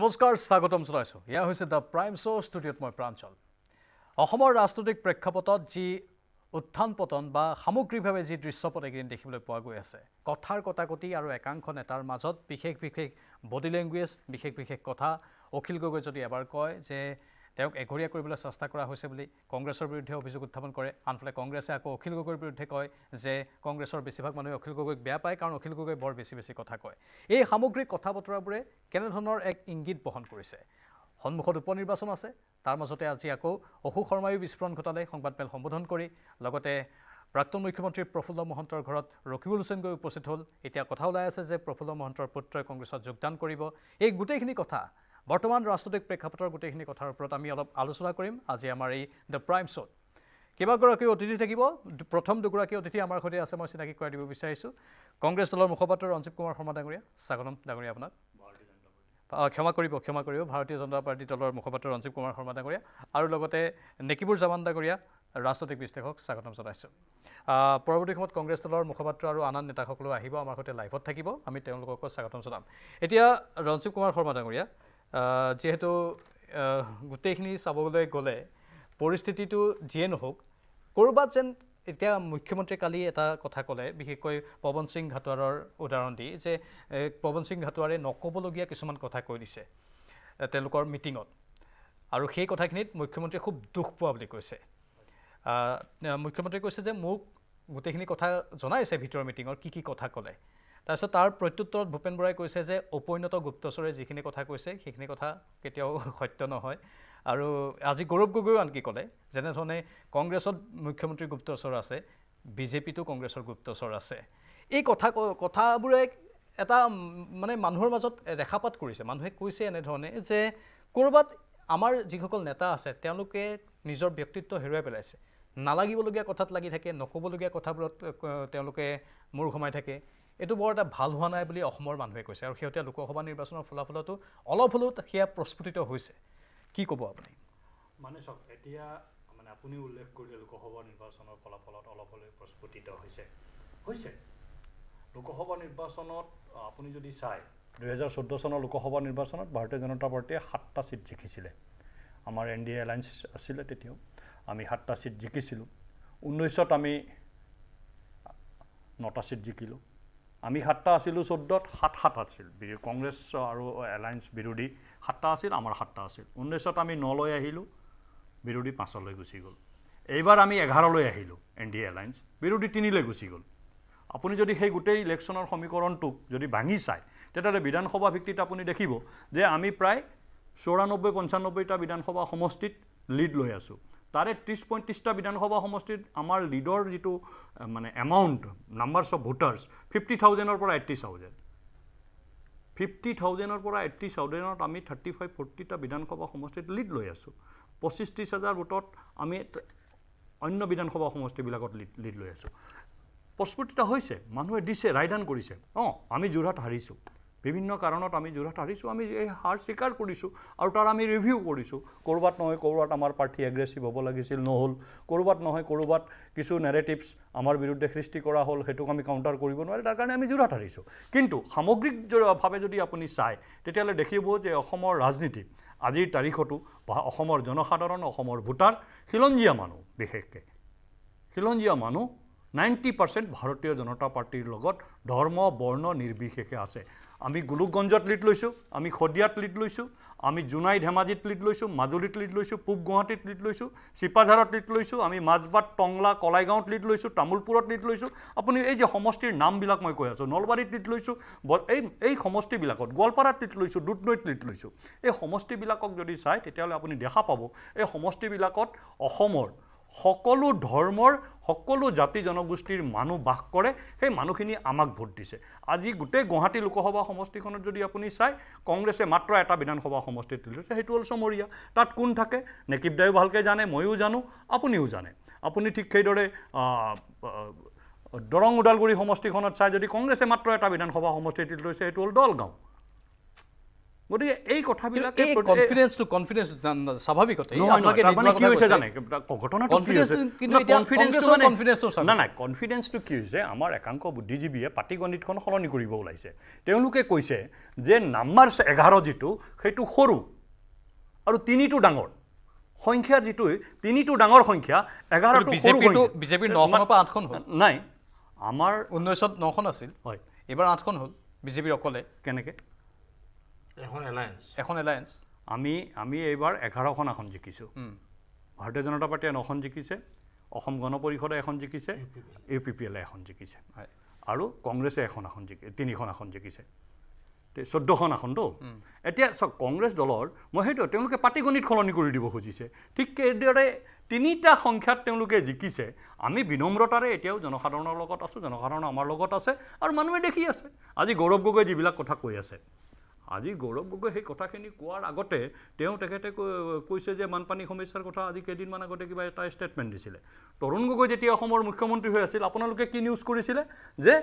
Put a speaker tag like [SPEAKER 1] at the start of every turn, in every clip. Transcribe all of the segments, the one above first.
[SPEAKER 1] নমস্কাৰ স্বাগতম জনাইছোঁ এয়া হৈছে দ্য প্ৰাইম শ্ব' ষ্টুডিঅ'ত মই প্ৰাঞ্চল অসমৰ ৰাজনৈতিক প্ৰেক্ষাপটত যি উত্থান পতন বা সামগ্ৰিকভাৱে যি দৃশ্যপট এইকেইদিন দেখিবলৈ পোৱা গৈ আছে কথাৰ কটাকটি আৰু একাংশ নেতাৰ মাজত বিশেষ বিশেষ বডি লেংগুৱেজ বিশেষ বিশেষ কথা অখিল গগৈ যদি এবাৰ কয় যে তেওঁক এঘৰীয়া কৰিবলৈ চেষ্টা কৰা হৈছে বুলি কংগ্ৰেছৰ বিৰুদ্ধে অভিযোগ উত্থাপন কৰে আনফালে কংগ্ৰেছে আকৌ অখিল গগৈৰ বিৰুদ্ধে কয় যে কংগ্ৰেছৰ বেছিভাগ মানুহে অখিল গগৈক বেয়া পায় কাৰণ অখিল গগৈ বৰ বেছি বেছি কথা কয় এই সামগ্ৰিক কথা বতৰাবোৰে কেনেধৰণৰ এক ইংগিত বহন কৰিছে সন্মুখত উপ নিৰ্বাচন আছে তাৰ মাজতে আজি আকৌ অশোক শৰ্মায়ো বিস্ফোৰণ ঘটালে সংবাদমেল সম্বোধন কৰি লগতে প্ৰাক্তন মুখ্যমন্ত্ৰী প্ৰফুল্ল মহন্তৰ ঘৰত ৰকিবুল হুছেইন গৈ উপস্থিত হ'ল এতিয়া কথা ওলাই আছে যে প্ৰফুল্ল মহন্তৰ পুত্ৰই কংগ্ৰেছত যোগদান কৰিব এই গোটেইখিনি কথা বৰ্তমান ৰাজনৈতিক প্ৰেক্ষাপটৰ গোটেইখিনি কথাৰ ওপৰত আমি অলপ আলোচনা কৰিম আজি আমাৰ এই দ্য প্ৰাইম শ্ব'ত কেইবাগৰাকীও অতিথি থাকিব প্ৰথম দুগৰাকী অতিথি আমাৰ সৈতে আছে মই চিনাকি কৰাই দিব বিচাৰিছোঁ কংগ্ৰেছ দলৰ মুখপাত্ৰ ৰঞ্জীৱ কুমাৰ শৰ্মা ডাঙৰীয়া স্বাগতম ডাঙৰীয়া আপোনাক ক্ষমা কৰিব ক্ষমা কৰিব ভাৰতীয় জনতা পাৰ্টি দলৰ মুখপাত্ৰ ৰঞ্জীৱ কুমাৰ শৰ্মা ডাঙৰীয়া আৰু লগতে নেকিবুৰ জামান ডাঙৰীয়া ৰাজনৈতিক বিশ্লেষক স্বাগতম জনাইছোঁ পৰৱৰ্তী সময়ত কংগ্ৰেছ দলৰ মুখপাত্ৰ আৰু আন আন নেতাসকলো আহিব আমাৰ সৈতে লাইভত থাকিব আমি তেওঁলোককো স্বাগতম জনাম এতিয়া ৰঞ্জীৱ কুমাৰ শৰ্মা ডাঙৰীয়া যিহেতু গোটেইখিনি চাবলৈ গ'লে পৰিস্থিতিটো যিয়ে নহওক ক'ৰবাত যেন এতিয়া মুখ্যমন্ত্ৰীয়ে কালি এটা কথা ক'লে বিশেষকৈ পৱন সিং ঘাটোৱাৰৰ উদাহৰণ দি যে পৱন সিং ঘাটোৱাৰে নক'বলগীয়া কিছুমান কথা কৈ দিছে তেওঁলোকৰ মিটিঙত আৰু সেই কথাখিনিত মুখ্যমন্ত্ৰীয়ে খুব দুখ পোৱা বুলি কৈছে মুখ্যমন্ত্ৰীয়ে কৈছে যে মোক গোটেইখিনি কথা জনাইছে ভিতৰৰ মিটিঙৰ কি কি কথা ক'লে তাৰপিছত তাৰ প্ৰত্যুত্তৰত ভূপেন বৰাই কৈছে যে উপৈনত গুপ্তচৰে যিখিনি কথা কৈছে সেইখিনি কথা কেতিয়াও সত্য নহয় আৰু আজি গৌৰৱ গগৈয়ো আনকি ক'লে যেনেধৰণে কংগ্ৰেছত মুখ্যমন্ত্ৰী গুপ্তচৰ আছে বিজেপিতো কংগ্ৰেছৰ গুপ্তচৰ আছে এই কথা কথাবোৰে এটা মানে মানুহৰ মাজত ৰেখাপাত কৰিছে মানুহে কৈছে এনেধৰণে যে ক'ৰবাত আমাৰ যিসকল নেতা আছে তেওঁলোকে নিজৰ ব্যক্তিত্ব হেৰুৱাই পেলাইছে নালাগিবলগীয়া কথাত লাগি থাকে নক'বলগীয়া কথাবোৰত তেওঁলোকে মূৰ সোমাই থাকে এইটো বৰ এটা ভাল হোৱা নাই বুলি অসমৰ মানুহে কৈছে আৰু শেহতীয়া লোকসভা নিৰ্বাচনৰ ফলাফলতো অলপ হ'লেও সেয়া প্ৰস্ফুটিত হৈছে কি ক'ব আপুনি
[SPEAKER 2] মানে চাওক এতিয়া মানে আপুনি উল্লেখ কৰিলে লোকসভা নিৰ্বাচনৰ ফলাফলত অলপ হ'লেও প্ৰস্ফুটিত হৈছে হৈছে লোকসভা নিৰ্বাচনত আপুনি যদি চায় দুহেজাৰ চৈধ্য চনৰ লোকসভা নিৰ্বাচনত ভাৰতীয় জনতা পাৰ্টীয়ে সাতটা ছিট জিকিছিলে আমাৰ এন ডি এ এলায়েন্স আছিলে তেতিয়াও আমি সাতটা ছিট জিকিছিলোঁ ঊনৈছত আমি নটা ছিট জিকিলোঁ আমি সাতটা আছিলোঁ চৈধ্যত সাত সাত আছিল কংগ্ৰেছ আৰু এলায়েন্স বিৰোধী সাতটা আছিল আমাৰ সাতটা আছিল ঊনৈছত আমি নলৈ আহিলোঁ বিৰোধী পাঁচলৈ গুচি গ'ল এইবাৰ আমি এঘাৰলৈ আহিলোঁ এন ডি এ এলায়েন্স বিৰোধী তিনিলৈ গুচি গ'ল আপুনি যদি সেই গোটেই ইলেকশ্যনৰ সমীকৰণটোক যদি ভাঙি চায় তেতিয়াহ'লে বিধানসভা ভিত্তিত আপুনি দেখিব যে আমি প্ৰায় চৌৰান্নব্বৈ পঞ্চানব্বৈটা বিধানসভা সমষ্টিত লিড লৈ আছোঁ তাৰে ত্ৰিছ পঁয়ত্ৰিছটা বিধানসভা সমষ্টিত আমাৰ লীডৰ যিটো মানে amount numbers of voters fifty থাউজেণ্ডৰ পৰা এইট্টি থাউজেণ্ড ফিফটি থাউজেণ্ডৰ পৰা এইট্টি থাউজেণ্ডত আমি থাৰ্টি ফাইভ ফৰ্টিটা বিধানসভা সমষ্টিত লীড লৈ আছোঁ পঁচিছ ত্ৰিছ হাজাৰ ভোটত আমি অন্য বিধানসভা সমষ্টিবিলাকত লিড লীড লৈ আছোঁ প্ৰস্ফুটিত হৈছে মানুহে দিছে ৰায়দান কৰিছে অঁ আমি যোৰহাট হাৰিছোঁ বিভিন্ন কাৰণত আমি যোৰহাট হাৰিছোঁ আমি এই হাৰ স্বীকাৰ কৰিছোঁ আৰু তাৰ আমি ৰিভিউ কৰিছোঁ ক'ৰবাত নহয় ক'ৰবাত আমাৰ প্ৰাৰ্থী এগ্ৰেছিভ হ'ব লাগিছিল নহ'ল ক'ৰবাত নহয় ক'ৰবাত কিছু নেৰেটিভছ আমাৰ বিৰুদ্ধে সৃষ্টি কৰা হ'ল সেইটোক আমি কাউণ্টাৰ কৰিব নোৱাৰি তাৰ কাৰণে আমি যোৰহাট হাৰিছোঁ কিন্তু সামগ্ৰিকভাৱে যদি আপুনি চায় তেতিয়াহ'লে দেখিব যে অসমৰ ৰাজনীতি আজিৰ তাৰিখতো অসমৰ জনসাধাৰণ অসমৰ ভোটাৰ খিলঞ্জীয়া মানুহ বিশেষকৈ খিলঞ্জীয়া মানুহ নাইণ্টি পাৰ্চেণ্ট ভাৰতীয় জনতা পাৰ্টীৰ লগত ধৰ্ম বৰ্ণ নিৰ্বিশেষে আছে আমি গোলোকগঞ্জত লিড লৈছোঁ আমি শদিয়াত লিড লৈছোঁ আমি জোনাই ধেমাজিত লিড লৈছোঁ মাজুলীত লিড লৈছোঁ পূব গুৱাহাটীত লিড লৈছোঁ চিপাঝাৰত লিড লৈছোঁ আমি মাজবাট টংলা কলাইগাঁৱত লিড লৈছোঁ তামোলপুৰত লিড লৈছোঁ আপুনি এই যে সমষ্টিৰ নামবিলাক মই কৈ আছোঁ নলবাৰীত লিড লৈছোঁ এই এই সমষ্টিবিলাকত গোৱালপাৰাত লিট লৈছোঁ দুধনৈত লিট লৈছোঁ এই সমষ্টিবিলাকক যদি চায় তেতিয়াহ'লে আপুনি দেখা পাব এই সমষ্টিবিলাকত অসমৰ সকলো ধৰ্মৰ সকলো জাতি জনগোষ্ঠীৰ মানুহ বাস কৰে সেই মানুহখিনি আমাক ভোট দিছে আজি গোটেই গুৱাহাটী লোকসভা সমষ্টিখনত যদি আপুনি চাই কংগ্ৰেছে মাত্ৰ এটা বিধানসভা সমষ্টিত লৈছে সেইটো হ'ল চমৰীয়া তাত কোন থাকে নেকিব দায়ো ভালকৈ জানে ময়ো জানো আপুনিও জানে আপুনি ঠিক সেইদৰে দৰং ওদালগুৰি সমষ্টিখনত চাই যদি কংগ্ৰেছে মাত্ৰ এটা বিধানসভা সমষ্টিত লৈছে সেইটো হ'ল দলগাঁও গতিকে এই কি হৈছে আমাৰ একাংশ বুদ্ধিজীৱীয়ে পাতি গণিতখন সলনি কৰিব ওলাইছে তেওঁলোকে কৈছে যে নাম্বাৰ এঘাৰ যিটো সেইটো সৰু আৰু তিনিটো ডাঙৰ সংখ্যা যিটো তিনিটো ডাঙৰ সংখ্যা এঘাৰটো
[SPEAKER 1] বিজেপিৰ নখন পৰা আঠখন হ'ল নাই আমাৰ ঊনৈছত নখন আছিল হয়
[SPEAKER 2] এইবাৰ আঠখন হ'ল বিজেপিৰ অকলে কেনেকৈ এখন এলায়েন্স এখন এলায়েন্স আমি আমি এইবাৰ এঘাৰখন আসন জিকিছোঁ ভাৰতীয় জনতা পাৰ্টীয়ে নখন জিকিছে অসম গণ পৰিষদে এখন জিকিছে ইউ পি পি এলে এখন জিকিছে আৰু কংগ্ৰেছে এখন আসন জিকি তিনিখন আসন জিকিছে চৈধ্যখন আসনটো এতিয়া চাওক কংগ্ৰেছ দলৰ মই সেইটো তেওঁলোকে পাটিগণিত সলনি কৰি দিব খুজিছে ঠিক সেইদৰে তিনিটা সংখ্যাত তেওঁলোকে জিকিছে আমি বিনম্ৰতাৰে এতিয়াও জনসাধাৰণৰ লগত আছোঁ জনসাধাৰণ আমাৰ লগত আছে আৰু মানুহে দেখি আছে আজি গৌৰৱ গগৈ যিবিলাক কথা কৈ আছে আজি গৌৰৱ গগৈ সেই কথাখিনি কোৱাৰ আগতে তেওঁ তেখেতে কৈছে যে বানপানী সমস্যাৰ কথা আজি কেইদিনমান আগতে কিবা এটা ষ্টেটমেণ্ট দিছিলে তৰুণ গগৈ যেতিয়া অসমৰ মুখ্যমন্ত্ৰী হৈ আছিল আপোনালোকে কি নিউজ কৰিছিলে যে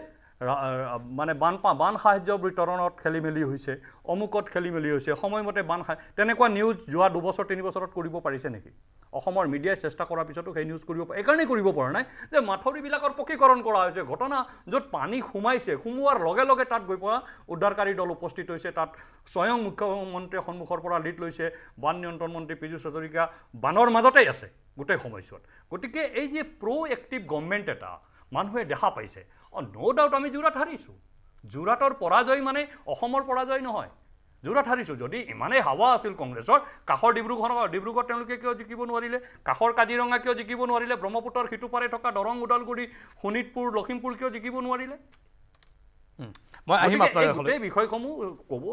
[SPEAKER 2] মানে বানপা বান সাহায্য বিতৰণত খেলি মেলি হৈছে অমুকত খেলি মেলি হৈছে সময়মতে বান সাহায্য তেনেকুৱা নিউজ যোৱা দুবছৰ তিনিবছৰত কৰিব পাৰিছে নেকি অসমৰ মিডিয়াই চেষ্টা কৰাৰ পিছতো সেই নিউজ কৰিব এইকাৰণেই কৰিব পৰা নাই যে মাথৰিবিলাকৰ পকীকৰণ কৰা হৈছে ঘটনা য'ত পানী সোমাইছে সোমোৱাৰ লগে লগে তাত গৈ পোৱা উদ্ধাৰকাৰী দল উপস্থিত হৈছে তাত স্বয়ং মুখ্যমন্ত্ৰীৰ সন্মুখৰ পৰা লিড লৈছে বান নিয়ন্ত্ৰণ মন্ত্ৰী পীযুষ হাজৰিকা বানৰ মাজতেই আছে গোটেই সময়ছোৱাত গতিকে এই যে প্ৰ' এক্টিভ গভমেণ্ট এটা মানুহে দেখা পাইছে অঁ ন' ডাউট আমি যোৰাত হাৰিছোঁ যোৰাটৰ পৰাজয় মানে অসমৰ পৰাজয় নহয় যোৰাত হাৰিছোঁ যদি ইমানেই হাৱা আছিল কংগ্ৰেছৰ কাষৰ ডিব্ৰুগড় ডিব্ৰুগড়ত তেওঁলোকে কিয় জিকিব নোৱাৰিলে কাষৰ কাজিৰঙা কিয় জিকিব নোৱাৰিলে ব্ৰহ্মপুত্ৰৰ সিটোপাৰে থকা দৰং ওদালগুৰি শোণিতপুৰ লখিমপুৰ কিয় জিকিব নোৱাৰিলে মই আহিম আপোনাৰ গোটেই বিষয়সমূহ ক'ব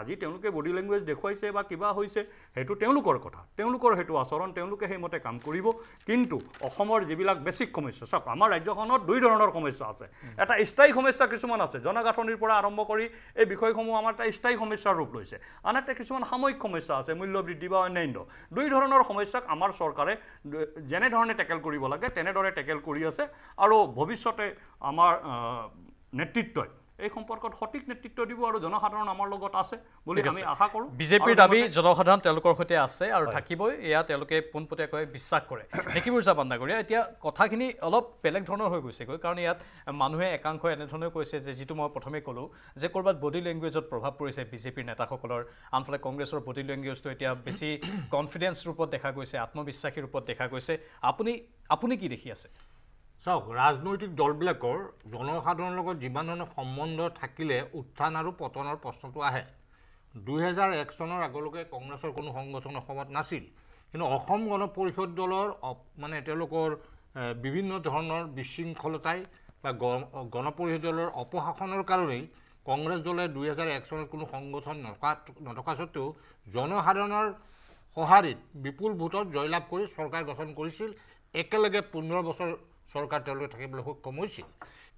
[SPEAKER 2] আজি তেওঁলোকে বডি লেংগুৱেজ দেখুৱাইছে বা কিবা হৈছে সেইটো তেওঁলোকৰ কথা তেওঁলোকৰ সেইটো আচৰণ তেওঁলোকে সেইমতে কাম কৰিব কিন্তু অসমৰ যিবিলাক বেছিক সমস্যা চাওক আমাৰ ৰাজ্যখনত দুই ধৰণৰ সমস্যা আছে এটা স্থায়ী সমস্যা কিছুমান আছে জনগাঁথনিৰ পৰা আৰম্ভ কৰি এই বিষয়সমূহ আমাৰ এটা স্থায়ী সমস্যাৰ ৰূপ লৈছে আনহাতে কিছুমান সাময়িক সমস্যা আছে মূল্যবৃদ্ধি বা অন্যান্য দুই ধৰণৰ সমস্যাক আমাৰ চৰকাৰে যেনেধৰণে টেকেল কৰিব লাগে তেনেদৰে টেকেল কৰি আছে আৰু ভৱিষ্যতে আমাৰ নেতৃত্বই এই সম্পৰ্কত সঠিক নেতৃত্ব দিব আৰু জনসাধাৰণ আমাৰ লগত আছে বুলি আমি আশা কৰোঁ বিজেপিৰ দাবী
[SPEAKER 1] জনসাধাৰণ তেওঁলোকৰ সৈতে আছে আৰু থাকিবই এয়া তেওঁলোকে পোনপটীয়াকৈ বিশ্বাস কৰে দেখিবৰ যা বান্দাগৰীয়া এতিয়া কথাখিনি অলপ বেলেগ ধৰণৰ হৈ গৈছেগৈ কাৰণ ইয়াত মানুহে একাংশ এনেধৰণে কৈছে যে যিটো মই প্ৰথমে ক'লোঁ যে ক'ৰবাত বডি লেংগুৱেজত প্ৰভাৱ পৰিছে বিজেপিৰ নেতাসকলৰ আনফালে কংগ্ৰেছৰ বডি লেংগুৱেজটো এতিয়া বেছি কনফিডেঞ্চ ৰূপত দেখা গৈছে আত্মবিশ্বাসী ৰূপত দেখা গৈছে আপুনি আপুনি কি দেখি আছে চাওক ৰাজনৈতিক দলবিলাকৰ
[SPEAKER 3] জনসাধাৰণৰ লগত যিমান ধৰণৰ সম্বন্ধ থাকিলে উত্থান আৰু পতনৰ প্ৰশ্নটো আহে দুহেজাৰ এক চনৰ আগলৈকে কংগ্ৰেছৰ কোনো সংগঠন অসমত নাছিল কিন্তু অসম গণ পৰিষদ দলৰ মানে তেওঁলোকৰ বিভিন্ন ধৰণৰ বিশৃংখলতাই বা গণ পৰিষদ দলৰ অপশাসনৰ কাৰণেই কংগ্ৰেছ দলে দুহেজাৰ এক চনত কোনো সংগঠন নকা নথকা স্বত্বেও জনসাধাৰণৰ সঁহাৰিত বিপুল ভোটত জয়লাভ কৰি চৰকাৰ গঠন কৰিছিল একেলগে পোন্ধৰ বছৰ চৰকাৰ তেওঁলোকে থাকিবলৈ সক্ষম হৈছিল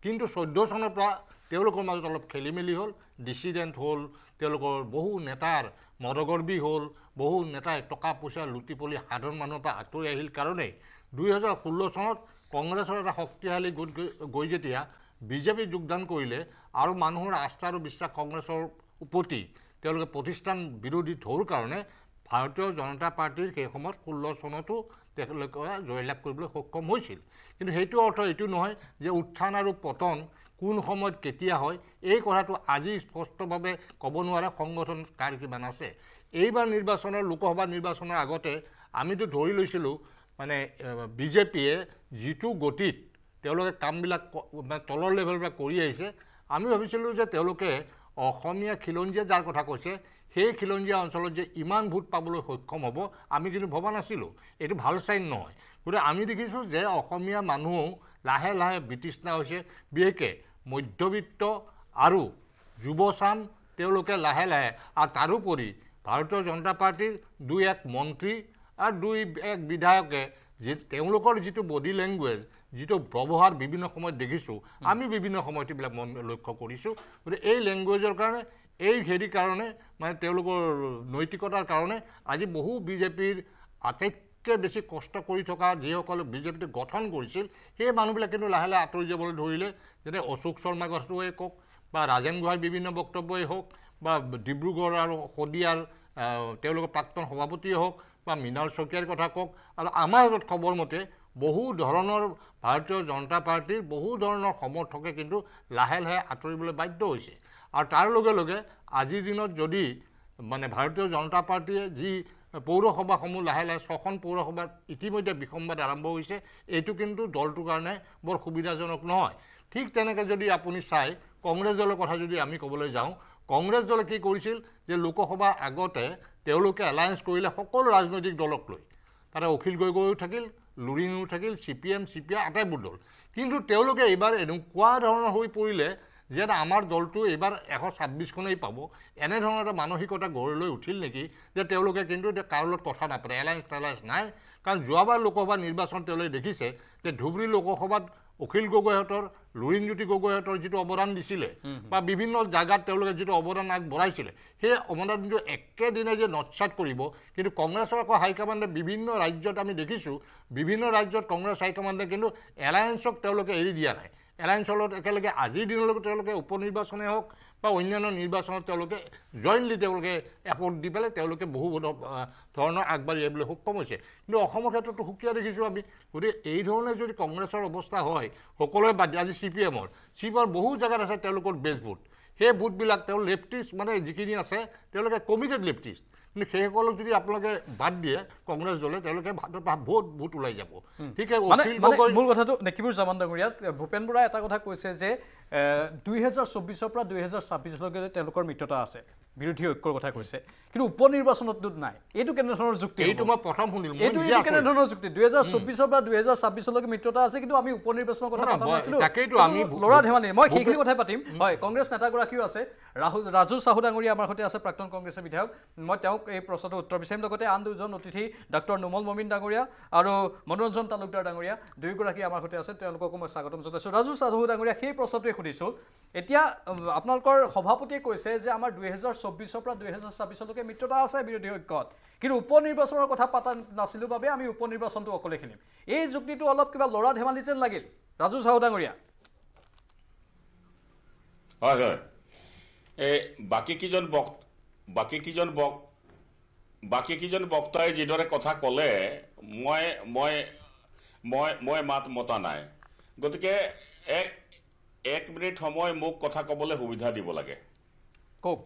[SPEAKER 3] কিন্তু চৈধ্য চনৰ পৰা তেওঁলোকৰ মাজত অলপ খেলি মেলি হ'ল ডিচিডেণ্ট হ'ল তেওঁলোকৰ বহু নেতাৰ মদগৰ্বী হ'ল বহু নেতাই টকা পইচা লুটি লুটিপলি সাধাৰণ মানুহৰ পৰা আঁতৰি আহিল কাৰণেই দুই হাজাৰ ষোল্ল চনত কংগ্ৰেছৰ এটা শক্তিশালী গোট গৈ যেতিয়া বিজেপি যোগদান কৰিলে আৰু মানুহৰ আস্থা আৰু বিশ্বাস কংগ্ৰেছৰ প্ৰতি তেওঁলোকে প্ৰতিষ্ঠান বিৰোধী ধৰ কাৰণে ভাৰতীয় জনতা পাৰ্টীৰ সেই সময়ত ষোল্ল চনতো তেওঁলোকে জয়লাভ কৰিবলৈ সক্ষম হৈছিল কিন্তু সেইটো অৰ্থ এইটো নহয় যে উত্থান আৰু পতন কোন সময়ত কেতিয়া হয় এই কথাটো আজি স্পষ্টভাৱে ক'ব নোৱাৰা সংগঠন কাৰ কিমান আছে এইবাৰ নিৰ্বাচনৰ লোকসভা নিৰ্বাচনৰ আগতে আমিতো ধৰি লৈছিলোঁ মানে বিজেপিয়ে যিটো গতিত তেওঁলোকে কামবিলাক তলৰ লেভেলৰ পৰা কৰি আহিছে আমি ভাবিছিলোঁ যে তেওঁলোকে অসমীয়া খিলঞ্জীয়া যাৰ কথা কৈছে সেই খিলঞ্জীয়া অঞ্চলত যে ইমান ভোট পাবলৈ সক্ষম হ'ব আমি কিন্তু ভবা নাছিলোঁ এইটো ভাল চাইন নহয় গতিকে আমি দেখিছোঁ যে অসমীয়া মানুহ লাহে লাহে বিতৃষ্ণা হৈছে বিশেষকৈ মধ্যবিত্ত আৰু যুৱচাম তেওঁলোকে লাহে লাহে আৰু তাৰোপৰি ভাৰতীয় জনতা পাৰ্টীৰ দুই এক মন্ত্ৰী আৰু দুই এক বিধায়কে যি তেওঁলোকৰ যিটো বডি লেংগুৱেজ যিটো ব্যৱহাৰ বিভিন্ন সময়ত দেখিছোঁ আমি বিভিন্ন সময়ত এইবিলাক মন লক্ষ্য কৰিছোঁ গতিকে এই লেংগুৱেজৰ কাৰণে এই হেৰি কাৰণে মানে তেওঁলোকৰ নৈতিকতাৰ কাৰণে আজি বহু বিজেপিৰ আটাইতকৈ সবতকৈ বেছি কষ্ট কৰি থকা যিসকলে বিজেপিটো গঠন কৰিছিল সেই মানুহবিলাক কিন্তু লাহে লাহে আঁতৰি যাবলৈ ধৰিলে যেনে অশোক শৰ্মা কথাটোৱে কওক বা ৰাজেন গোহাঁইৰ বিভিন্ন বক্তব্যই হওক বা ডিব্ৰুগড় আৰু শদিয়াৰ তেওঁলোকৰ প্ৰাক্তন সভাপতিয়ে হওক বা মৃণাল শইকীয়াৰ কথা কওক আৰু আমাৰ খবৰ মতে বহু ধৰণৰ ভাৰতীয় জনতা পাৰ্টীৰ বহু ধৰণৰ সমৰ্থকে কিন্তু লাহে লাহে আঁতৰিবলৈ বাধ্য হৈছে আৰু তাৰ লগে লগে আজিৰ দিনত যদি মানে ভাৰতীয় জনতা পাৰ্টীয়ে যি পৌৰসভাসমূহ লাহে লাহে ছখন পৌৰসভাত ইতিমধ্যে বিসম্বাদ আৰম্ভ হৈছে এইটো কিন্তু দলটোৰ কাৰণে বৰ সুবিধাজনক নহয় ঠিক তেনেকৈ যদি আপুনি চাই কংগ্ৰেছ দলৰ কথা যদি আমি কবলৈ যাওঁ কংগ্ৰেছ দলে কি কৰিছিল যে লোকসভাৰ আগতে তেওঁলোকে এলায়েঞ্চ কৰিলে সকলো ৰাজনৈতিক দলক লৈ তাতে অখিল গগৈও থাকিল লুৰিঙো থাকিল C P M C P I আটাইবোৰ দল কিন্তু তেওঁলোকে এইবাৰ এনেকুৱা ধৰণৰ হৈ পৰিলে যেন আমাৰ দলটো এইবাৰ এশ ছাব্বিছখনেই পাব এনেধৰণৰ এটা মানসিকতা গঢ় লৈ উঠিল নেকি যে তেওঁলোকে কিন্তু কাৰো লগত কথা নাপাতে এলায়েঞ্চ টেলায়েঞ্চ নাই কাৰণ যোৱাবাৰ লোকসভা নিৰ্বাচন তেওঁলোকে দেখিছে যে ধুবুৰী লোকসভাত অখিল গগৈহঁতৰ লুৰিণজ্যোতি গগৈহঁতৰ যিটো অৱদান দিছিলে বা বিভিন্ন জেগাত তেওঁলোকে যিটো অৱদান আগবঢ়াইছিলে সেই অৱদানটো একেদিনাই যে নৎসাত কৰিব কিন্তু কংগ্ৰেছৰ আকৌ হাইকমাণ্ডে বিভিন্ন ৰাজ্যত আমি দেখিছোঁ বিভিন্ন ৰাজ্যত কংগ্ৰেছ হাইকমাণ্ডে কিন্তু এলায়েঞ্চক তেওঁলোকে এৰি দিয়া নাই এলায়েঞ্চৰ লগত একেলগে আজিৰ দিনলৈকে তেওঁলোকে উপ নিৰ্বাচনেই হওক বা অন্যান্য নিৰ্বাচনত তেওঁলোকে জইনলি তেওঁলোকে এপৰ্ট দি পেলাই তেওঁলোকে বহু ধৰণৰ আগবাঢ়ি আহিবলৈ সক্ষম হৈছে কিন্তু অসমৰ ক্ষেত্ৰতো সুকীয়া দেখিছোঁ আমি গতিকে এই ধৰণে যদি কংগ্ৰেছৰ অৱস্থা হয় সকলোৱে বাদ আজি চি পি এমৰ চি পি এমৰ বহু জেগাত আছে তেওঁলোকৰ বেষ্ট বুট সেই বুটবিলাক তেওঁ লেফটিষ্ট মানে যিখিনি আছে তেওঁলোকে কমিটেড লেফটিষ্ট কিন্তু সেইসকলক
[SPEAKER 1] যদি আপোনালোকে বাদ দিয়ে কংগ্ৰেছ দলে তেওঁলোকে ভোট ভোট ওলাই যাব
[SPEAKER 3] ঠিক আছে মূল
[SPEAKER 1] কথাটো নেকিবোৰ জামান ডাঙৰীয়াত ভূপেন বৰাই এটা কথা কৈছে যে দুহেজাৰ চৌবিছৰ পৰা দুহেজাৰ ছাব্বিছলৈকে তেওঁলোকৰ মিত্ৰতা আছে বিৰোধী ঐক্যৰ কথা কৈছে কিন্তু উপ নিৰ্বাচনততো নাই এইটো কেনেধৰণৰ যুক্তি এইটো মই প্ৰথম শুনিলোঁ এইটো কেনেধৰণৰ যুক্তি দুহেজাৰ চৌবিছৰ পৰা দুহেজাৰ ছাব্বিছলৈকে মিত্ৰতা আছে কিন্তু আমি উপ নিৰ্বাচনৰ ল'ৰা ধেমানি মই সেইখিনি হয় কংগ্ৰেছ নেতাগৰাকীও আছে ৰাহুল ৰাজু চাহু ডাঙৰীয়া আমাৰ সৈতে আছে প্ৰাক্তন কংগ্ৰেছৰ বিধায়ক মই তেওঁক এই প্ৰশ্নটোৰ উত্তৰ বিচাৰিম লগতে আন দুজন অতিথি ডক্টৰ নোমল মমিন ডাঙৰীয়া আৰু মনোৰঞ্জন তালুকদাৰ ডাঙৰীয়া দুয়োগৰাকী আমাৰ সৈতে আছে তেওঁলোককো মই স্বাগতম জনাইছোঁ ৰাজু চাহু ডাঙৰীয়া সেই প্ৰশ্নটোৱে খুঁজিছোঁ এতিয়া আপোনালোকৰ সভাপতিয়ে কৈছে যে আমাৰ দুহেজাৰ চৌব্বিছৰ পৰা দুহেজাৰ ছাব্বিছলৈকে মিত্ৰতা আছে বিৰোধী ঐক্যত কিন্তু উপনিৰ্বাচনৰ কথা পতা নাছিলোঁ বাবে আমি উপনিৰ্বাচনটো অকলে খেলিম এই যুক্তিটো অলপ কিবা ল'ৰা ধেমালি যেন লাগিল ৰাজু চাহু ডাঙৰীয়া
[SPEAKER 4] হয় হয় এই বাকীকেইজন বক বাকীকেইজন বক বাকীকেইজন বক্তাই যিদৰে কথা ক'লে মাত মতা নাই এক মিনিট সময় মোক কথা ক'বলৈ সুবিধা দিব লাগে কওক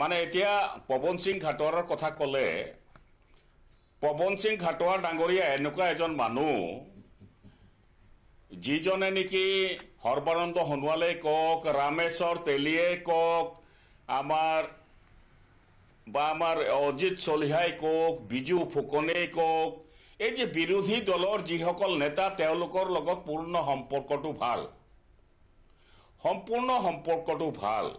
[SPEAKER 4] মানে এতিয়া পৱন সিং ঘাটোৱাৰৰ কথা ক'লে পৱন সিং ঘাটোৱাৰ ডাঙৰীয়া এনেকুৱা এজন মানুহ যিজনে নেকি সৰ্বানন্দ সোণোৱালেই কওক ৰামেশ্বৰ তেলীয়েই কওক আমাৰ বা আমাৰ অজিত চলিহাই কওক বিজু ফুকনেই কওক এই যে বিৰোধী দলৰ যিসকল নেতা তেওঁলোকৰ লগত পূৰ্ণ সম্পৰ্কটো ভাল সম্পূৰ্ণ সম্পৰ্কটো ভাল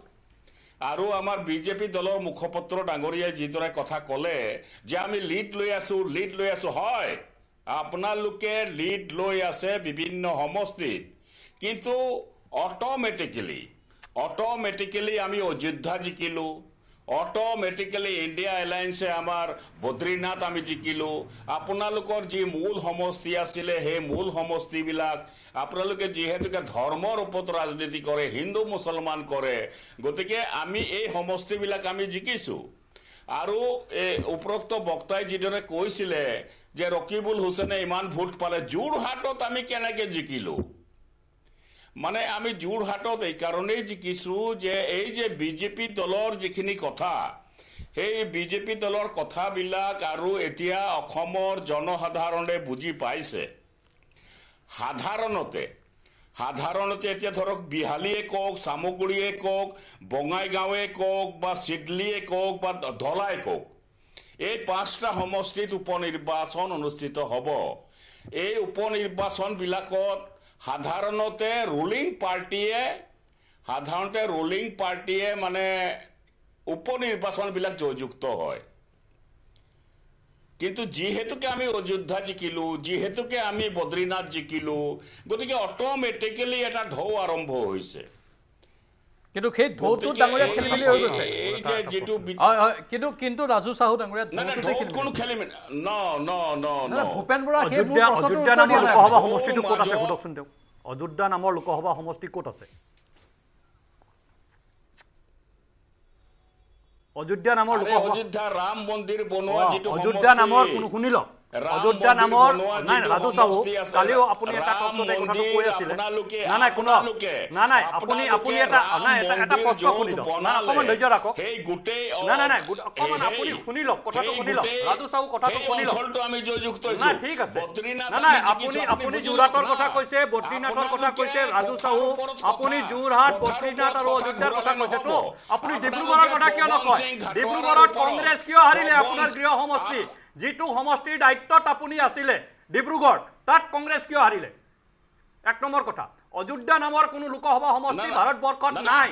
[SPEAKER 4] আৰু আমাৰ বিজেপি দলৰ মুখপত্ৰ ডাঙৰীয়াই যিদৰে কথা ক'লে যে আমি লিড লৈ আছোঁ লিড লৈ আছোঁ হয় আপোনালোকে লিড লৈ আছে বিভিন্ন সমষ্টিত কিন্তু অট'মেটিকেলি অট'মেটিকেলি আমি অযোধ্যা জিকিলোঁ অট'মেটিকেলি ইণ্ডিয়া এলায়েঞ্চে আমাৰ বদ্ৰীনাথ আমি জিকিলোঁ আপোনালোকৰ যি মূল সমষ্টি আছিলে সেই মূল সমষ্টিবিলাক আপোনালোকে যিহেতুকে ধৰ্মৰ ওপৰত ৰাজনীতি কৰে হিন্দু মুছলমান কৰে গতিকে আমি এই সমষ্টিবিলাক আমি জিকিছোঁ আৰু এই উপৰোক্ত বক্তাই যিদৰে কৈছিলে যে ৰকিবুল হুছেনে ইমান ভোট পালে যোৰহাটত আমি কেনেকৈ জিকিলোঁ মানে আমি যোৰহাটত এইকাৰণেই জিকিছোঁ যে এই যে বিজেপি দলৰ যিখিনি কথা সেই বিজেপি দলৰ কথাবিলাক আৰু এতিয়া অসমৰ জনসাধাৰণে বুজি পাইছে সাধাৰণতে সাধাৰণতে এতিয়া ধৰক বিহালীয়ে কওক চামুগুৰিয়ে কওক বঙাইগাঁৱে কওক বা চিডলিয়ে কওক বা ধলাই কওক এই পাঁচটা সমষ্টিত উপ নিৰ্বাচন অনুষ্ঠিত হ'ব এই উপ নিৰ্বাচনবিলাকত সাধাৰণতে ৰুলিং পাৰ্টীয়ে সাধাৰণতে ৰুলিং পাৰ্টীয়ে মানে উপ নিৰ্বাচনবিলাক জয়যুক্ত হয় কিন্তু যিহেতুকে আমি অযোধ্যা জিকিলোঁ যিহেতুকে আমি বদ্ৰীনাথ জিকিলোঁ গতিকে অট'মেটিকেলি এটা ঢৌ আৰম্ভ হৈছে কিন্তু সেই ঢৌটো ডাঙৰীয়া খেলি মেলি হৈ গৈছে
[SPEAKER 1] কিন্তু কিন্তু ৰাজু চাহু ডাঙৰীয়া ভূপেন বৰাসভা সমষ্টিটো ক'ত আছে
[SPEAKER 2] সোধকচোন তেওঁ অযোধ্যা নামৰ লোকসভা সমষ্টি ক'ত আছে
[SPEAKER 4] অযোধ্যা নামৰ অযোধ্যা ৰাম মন্দিৰ বনোৱা যিটো অযোধ্যা নামৰ কোনো শুনিলক অযোধ্যা নামৰ নাই ৰাজু চাহু কালিও আপুনি এটা টপচতে কথাটো কৈ আছিলে না নাই কোনো না নাই আপুনি আপুনি এটা নাই এটা প্ৰশ্ন শুনি লওক না অকণমান ধৈৰ্য ৰাখক
[SPEAKER 2] না নাই নাই অকণমান আপুনি
[SPEAKER 4] শুনি লওক কথাটো শুনি লওক সাধু চাহু কথাটো শুনি লওক নাই ঠিক আছে
[SPEAKER 2] না নাই আপুনি আপুনি যোৰহাটৰ কথা কৈছে বদ্ৰীনাথৰ কথা কৈছে ৰাজু চাহু আপুনি যোৰহাট বদ্ৰীনাথ আৰু অযোধ্যাৰ কথা কৈছে তো আপুনি ডিব্ৰুগড়ৰ কথা কিয় নকয় ডিব্ৰুগড়ত কংগ্ৰেছ কিয় হাৰিলে আপোনাৰ গৃহ সমষ্টি যিটো সমষ্টিৰ দায়িত্বত আপুনি আছিলে ডিব্ৰুগড় তাত কংগ্ৰেছ কিয় হাৰিলে এক নম্বৰ কথা অযোধ্যা নামৰ কোনো লোকসভা সমষ্টি ভাৰতবৰ্ষত নাই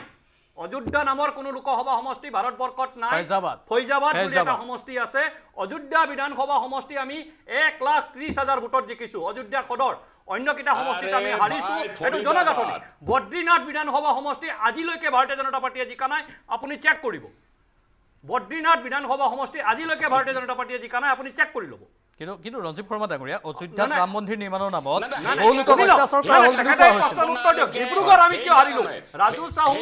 [SPEAKER 2] অযোধ্যা নামৰ কোনো লোকসভা সমষ্টি ভাৰতবৰ্ষত নাই ফৈজাবাদ বুলি এটা সমষ্টি আছে অযোধ্যা বিধানসভা সমষ্টি আমি এক লাখ ত্ৰিছ হাজাৰ ভোটত জিকিছোঁ অযোধ্যা সদৰ অন্যকেইটা সমষ্টিত আমি হাৰিছোঁ সেইটো জনগাঁথনি বদ্ৰীনাথ বিধানসভা সমষ্টি আজিলৈকে ভাৰতীয় জনতা পাৰ্টীয়ে জিকা নাই আপুনি চেক কৰিব বদ্ৰীনাথ বিধানসভা সমষ্টি আজিলৈকে ভাৰতীয় জনতা পাৰ্টীয়ে জিকা নাই আপুনি চেক কৰি ল'ব
[SPEAKER 1] কিন্তু কিন্তু ৰঞ্জিত শৰ্মা ডাঙৰীয়া অযোধ্যাত ৰাম মন্দিৰ নিৰ্মাণৰ নামত ডিব্ৰুগড় আমি কিয় হাৰিলো ৰাজু চাহু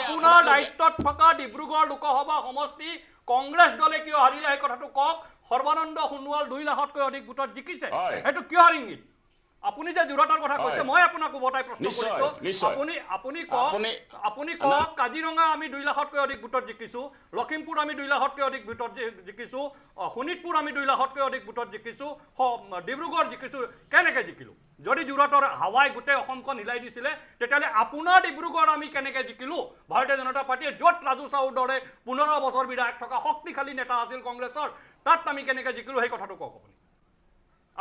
[SPEAKER 2] আপোনাৰ দায়িত্বত থকা ডিব্ৰুগড় লোকসভা সমষ্টি কংগ্ৰেছ দলে কিয় হাৰিলে সেই কথাটো কওক সৰ্বানন্দ সোণোৱাল দুই লাখতকৈ অধিক গোটত জিকিছে সেইটো কিয় হাৰিংগীত আপুনি যে জোৰাটৰ কথা কৈছে মই আপোনাক উভতাই প্ৰশ্ন কৰিছো আপুনি আপুনি কওক আপুনি কওক কাজিৰঙা আমি দুই লাখতকৈ অধিক ভোটত জিকিছো লখিমপুৰ আমি দুই লাখতকৈ অধিক ভোটত জিকিছো শোণিতপুৰ আমি দুই লাখতকৈ অধিক ভোটত জিকিছো ডিব্ৰুগড় জিকিছো কেনেকে জিকিলো যদি যোৰহাটৰ হাৱাই গোটেই অসমখন হিলাই দিছিলে তেতিয়াহ'লে আপোনাৰ ডিব্ৰুগড় আমি কেনেকৈ জিকিলোঁ ভাৰতীয় জনতা পাৰ্টীয়ে য'ত ৰাজু চাউৰ দৰে পোন্ধৰ বছৰ বিধায়ক থকা শক্তিশালী নেতা আছিল কংগ্ৰেছৰ তাত আমি কেনেকৈ জিকিলোঁ সেই কথাটো কওক আপুনি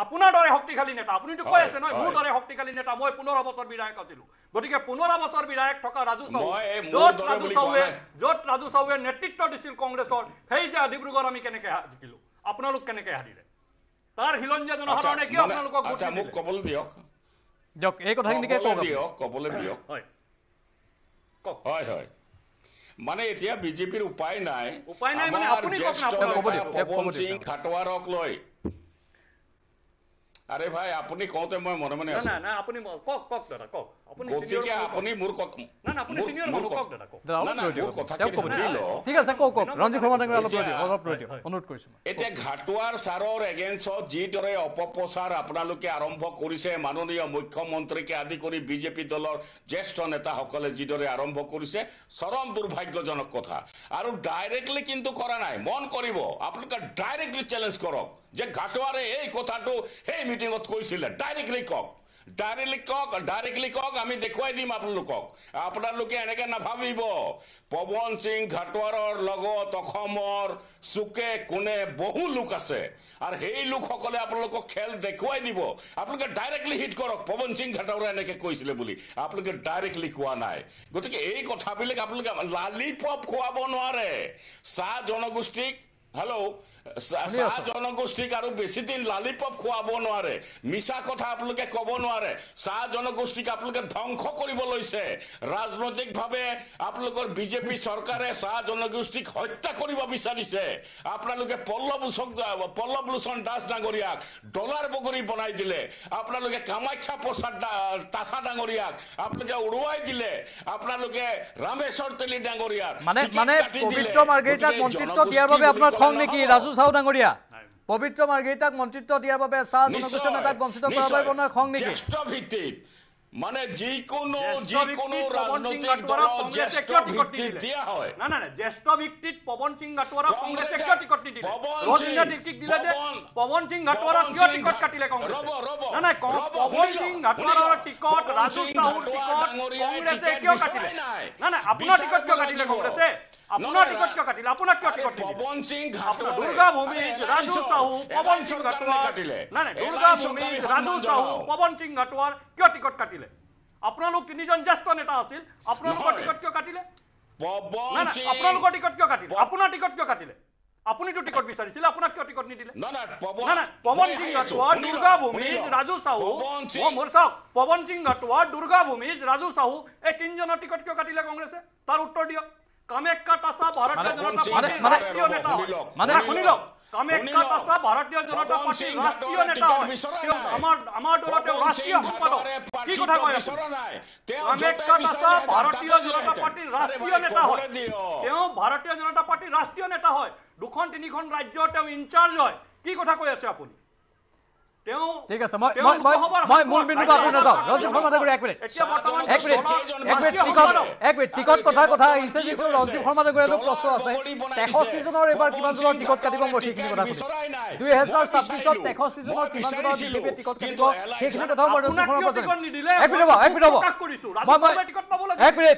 [SPEAKER 2] আপোনাৰ দৰে শক্তিশালী নেতা আপুনিতো কৈ আছে নহয় মোৰ দৰে শক্তিশালী নেতা মই পুনৰ বছৰ বিধায়ক আছিলো গতিকে পুনৰ বছৰ বিধায়ক থকা ৰাজু য'ত ৰাজু চাহুৱে য'ত ৰাজু চাহুৱে নেতৃত্ব দিছিল কংগ্ৰেছৰ সেই যে ডিব্ৰুগড় আমি কেনেকে জিকিলো আপোনালোক কেনেকে হাৰিলে
[SPEAKER 4] লৈ আৰে ভাই আপুনি কওঁতে মই মনে মনে নাই না
[SPEAKER 2] আপনি কওক কক দাদা কওক মাননীয়
[SPEAKER 4] মুখ্যমন্ত্ৰীকে আদি কৰি বিজেপি দলৰ জ্যেষ্ঠ নেতাসকলে যিদৰে আৰম্ভ কৰিছে চৰম দুৰ্ভাগ্যজনক কথা আৰু ডাইৰেক্টলি কিন্তু কৰা নাই মন কৰিব আপোনালোকে ডাইৰেক্টলি চেলেঞ্জ কৰক যে ঘাটোৱাৰে এই কথাটো সেই মিটিঙত কৈছিলে ডাইৰেক্টলি কওক ডাইৰেক্টলি কক ডাইৰেক্টলি কক আমি দেখাই দিম আপনাৰ আপনাৰ এনেকে নাভাবিব পবন সিং লগত অসমৰ চুকে কোনে বহু লোক আছে আৰু সেই লোকসকলে আপোনালোকক খেল দেখুৱাই দিব আপোনালোকে ডাইৰেক্টলি হিট কৰক পৱন সিং ঘাটোয়াৰে এনেকে কৈছিলে বুলি আপোনালোকে ডাইৰেক্টলি কোৱা নাই গতিকে এই কথাবিলাক আপোনালোকে লালি পপ খুব নোৱাৰে চাহ জনগোষ্ঠীক হেল্ল' চাহ জনগোষ্ঠীক আৰু বেছিদিন লালিপপ খুৱাব নোৱাৰে মিছা কথা আপোনালোকে ক'ব নোৱাৰে চাহ জনগোষ্ঠীক আপোনালোকে ধ্বংস কৰিব লৈছে ৰাজনৈতিকভাৱে আপোনালোকৰ বিজেপি চৰকাৰে চাহ জনগোষ্ঠীক হত্যা কৰিব বিচাৰিছে আপোনালোকে পল্লভূষক পল্লভূষণ দাস ডাঙৰীয়াক ডলাৰ বগৰী বনাই দিলে আপোনালোকে কামাখ্যা প্ৰসাদ তাছা ডাঙৰীয়াক আপোনালোকে উৰুৱাই দিলে আপোনালোকে ৰামেশ্বৰ তেলী ডাঙৰীয়াক মানে মানে পবিত্ৰ মাৰ্গেৰিটাক মন্ত্ৰিত্ব দিয়াৰ বাবে আপোনাৰ প্ৰসংগ নেকি ৰাজু
[SPEAKER 1] চাহু ডাঙৰীয়া পবিত্ৰ মাৰ্গেৰিটাক মন্ত্ৰিত্ব দিয়াৰ বাবে চাহ জনগোষ্ঠীয় নেতাক বঞ্চিত কৰাৰ বাবে আপোনাৰ খং
[SPEAKER 4] নেকি মানে যিকোনো যিকোনো ৰাজনৈতিক দলৰ জ্যেষ্ঠ ব্যক্তি দিয়া হয় না না
[SPEAKER 2] জ্যেষ্ঠ ব্যক্তিত পবন সিং ঘাটোয়ারা কংগ্রেসে কিয় টিকট দিলে পবন সিং ঘাটোয়ারা দিলে যে পবন সিং ঘাটোয়ারা কিয় টিকট কাটিলে কংগ্রেস রব রব না না পবন সিং ঘাটোয়ারা টিকট রাজু সাহুর টিকট কংগ্রেসে কিয় কাটিলে না না আপনার টিকট কিয় কাটিলে কংগ্রেসে আপনার টিকট কিয় কাটিলে আপনার কিয় টিকট দিলে পবন সিং ঘাটোয়ারা দুর্গা ভূমি রাজু সাহু পবন সিং ঘাটোয়ারা কাটিলে না না দুর্গা ভূমি রাজু সাহু পবন সিং ঘাটোয়ারা কিয় টিকট কাটিলে আপোনালোক তিনিজন জ্যেষ্ঠ নেতা আছিল আপোনালোকৰ টিকট কিয় কাটিলে
[SPEAKER 4] আপোনালোকৰ
[SPEAKER 2] টিকট কিয় কাটিলে আপোনাৰ টিকট কিয় কাটিলে আপুনিতো টিকট বিচাৰিছিলে আপোনাক কিয় টিকট নিদিলে পৱন সিং ঘটোৱা দুৰ্গা ভূমিজ ৰাজু চাহু চাওক পৱন সিং ঘটোৱা দুৰ্গা ভূমিজ ৰাজু চাহু এই তিনিজনৰ টিকট কিয় কাটিলে কংগ্ৰেছে তাৰ উত্তৰ দিয়ক কামেখা টাচা ভাৰতীয় জনতা পাৰ্টীৰ ৰাষ্ট্ৰীয় নেতা শুনি লওক ভাৰতীয় জনতা পাৰ্টীৰ ৰাষ্ট্ৰীয় নেতা হয় দুখন তিনিখন ৰাজ্য তেওঁ ইনচাৰ্জ হয় কি কথা কৈ আছে আপুনি তেওঁ
[SPEAKER 1] ঠিক আছে মই মই মই মই মূল বিন্দুটো আপুনি নাযাওঁ ৰঞ্জিত শৰ্মা ডাঙৰ এক মিনিট এক মিনিট এক মিনিট টিকট এক মিনিট টিকট কথা কথা আহিছে যিটো ৰঞ্জিত শৰ্মা ডাঙৰীয়াৰ প্ৰশ্ন আছে তেষষ্ঠি জনৰ এইবাৰ কিমান জনৰ টিকট কাটিব মই সেইখিনি কথা কৈছোঁ দুই হেজাৰ ছাব্বিছত তেষষ্ঠি জনৰ কিমান জনৰ বিজেপিয়ে টিকট কাটিব সেইখিনি কথাও মই ৰঞ্জিত শৰ্মা এক মিনিট হ'ব এক মিনিট হ'ব এক মিনিট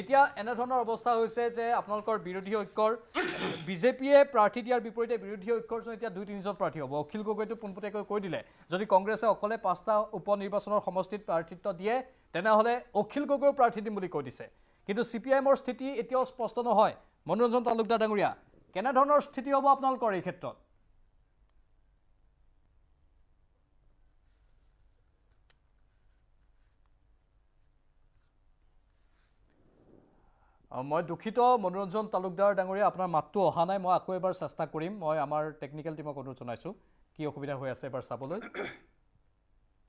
[SPEAKER 1] এতিয়া এনেধৰণৰ অৱস্থা হৈছে যে আপোনালোকৰ বিৰোধী ঐক্যৰ বিজেপিয়ে প্ৰাৰ্থী দিয়াৰ বিপৰীতে বিৰোধী ঐক্যৰ ঐক্যৰজন এতিয়া দুই তিনিজন প্ৰাৰ্থী হ'ব অখিল গগৈটো পোনপটীয়াকৈ কৈ দিলে যদি কংগ্ৰেছে অকলে পাঁচটা উপ নিৰ্বাচনৰ সমষ্টিত প্ৰাৰ্থিত্ব দিয়ে তেনেহ'লে অখিল গগৈও প্ৰাৰ্থী দিম বুলি কৈ দিছে কিন্তু চি পি আইমৰ স্থিতি এতিয়াও স্পষ্ট নহয় মনোৰঞ্জন তালুকদাৰ ডাঙৰীয়া কেনেধৰণৰ স্থিতি হ'ব আপোনালোকৰ এই ক্ষেত্ৰত মই দুখিত মনোৰঞ্জন তালুকদাৰ ডাঙৰীয়া আপোনাৰ মাতটো অহা নাই মই আকৌ এবাৰ চেষ্টা কৰিম মই আমাৰ টেকনিকেল টিমক অনুৰোধ জনাইছোঁ কি অসুবিধা হৈ আছে এবাৰ চাবলৈ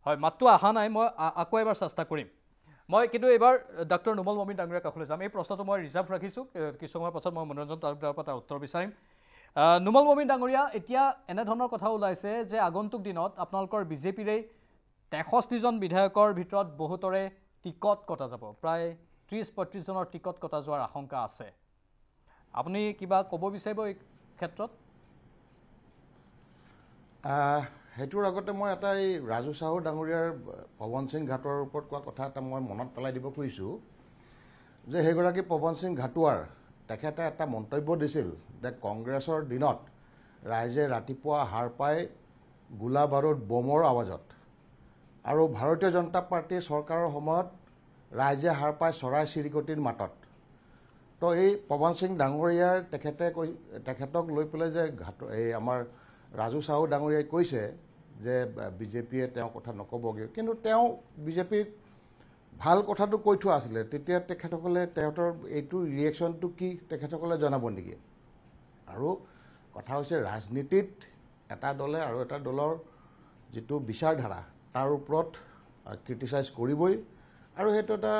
[SPEAKER 1] হয় মাতটো অহা নাই মই আকৌ এবাৰ চেষ্টা কৰিম মই কিন্তু এইবাৰ ডক্টৰ নোমল মমিন ডাঙৰীয়া কাষলৈ যাম এই প্ৰশ্নটো মই ৰিজাৰ্ভ ৰাখিছোঁ কিছু সময়ৰ পাছত মই মনোৰঞ্জন তালুকদাৰৰ পৰা তাৰ উত্তৰ বিচাৰিম নোমল মমিন ডাঙৰীয়া এতিয়া এনেধৰণৰ কথা ওলাইছে যে আগন্তুক দিনত আপোনালোকৰ বিজেপিৰেই তেষষ্ঠিজন বিধায়কৰ ভিতৰত বহুতৰে টিকট কটা যাব প্ৰায় ত্ৰিছ পঁয়ত্ৰিছজনৰ টিকট কটা যোৱাৰ আশংকা আছে আপুনি কিবা ক'ব বিচাৰিব এই ক্ষেত্ৰত
[SPEAKER 5] সেইটোৰ আগতে মই এটা এই ৰাজু চাহু ডাঙৰীয়াৰ পৱন সিং ঘাটৰ ওপৰত কোৱা কথা এটা মই মনত পেলাই দিব খুজিছোঁ যে সেইগৰাকী পৱন সিং ঘাটোৱাৰ তেখেতে এটা মন্তব্য দিছিল যে কংগ্ৰেছৰ দিনত ৰাইজে ৰাতিপুৱা হাৰ পায় গোলা বাৰুদ বোমৰ আৱাজত আৰু ভাৰতীয় জনতা পাৰ্টীৰ চৰকাৰৰ সময়ত ৰাইজে সাৰ পায় চৰাই চিৰিকটিৰ মাতত তো এই পৱন সিং ডাঙৰীয়াৰ তেখেতে কৈ তেখেতক লৈ পেলাই যে ঘাট এই আমাৰ ৰাজু চাহু ডাঙৰীয়াই কৈছে যে বিজেপিয়ে তেওঁ কথা নক'বগৈ কিন্তু তেওঁ বিজেপিক ভাল কথাটো কৈ থোৱা আছিলে তেতিয়া তেখেতসকলে তেহেঁতৰ এইটো ৰিয়েকশ্যনটো কি তেখেতসকলে জনাব নেকি আৰু কথা হৈছে ৰাজনীতিত এটা দলে আৰু এটা দলৰ যিটো বিচাৰধাৰা তাৰ ওপৰত ক্ৰিটিচাইজ কৰিবই আৰু সেইটো এটা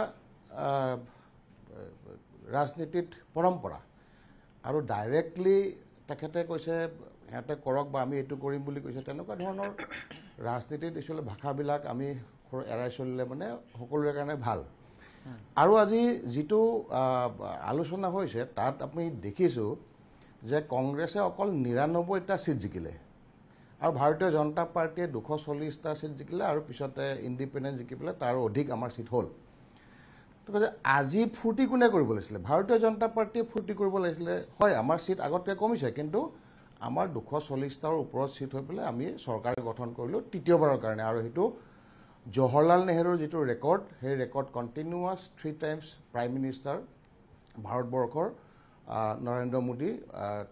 [SPEAKER 5] ৰাজনীতিত পৰম্পৰা আৰু ডাইৰেক্টলি তেখেতে কৈছে সিহঁতে কৰক বা আমি এইটো কৰিম বুলি কৈছে তেনেকুৱা ধৰণৰ ৰাজনীতিত আচলতে ভাষাবিলাক আমি এৰাই চলিলে মানে সকলোৰে কাৰণে ভাল আৰু আজি যিটো আলোচনা হৈছে তাত আমি দেখিছোঁ যে কংগ্ৰেছে অকল নিৰান্নব্বৈটা ছিট জিকিলে আৰু ভাৰতীয় জনতা পাৰ্টীয়ে দুশ চল্লিছটা ছিট জিকিলে আৰু পিছতে ইণ্ডিপেণ্ডেণ্ট জিকি পেলাই তাৰো অধিক আমাৰ ছিট হ'ল গতিকে আজি ফূৰ্তি কোনে কৰিব লাগিছিলে ভাৰতীয় জনতা পাৰ্টীয়ে ফূৰ্তি কৰিব লাগিছিলে হয় আমাৰ ছিট আগতকৈ কমিছে কিন্তু আমাৰ দুশ চল্লিছটাৰ ওপৰত ছিট হৈ পেলাই আমি চৰকাৰ গঠন কৰিলোঁ তৃতীয়বাৰৰ কাৰণে আৰু সেইটো জৱাহৰলাল নেহৰুৰ যিটো ৰেকৰ্ড সেই record continuous three times prime minister ভাৰতবৰ্ষৰ নৰেন্দ্ৰ মোদী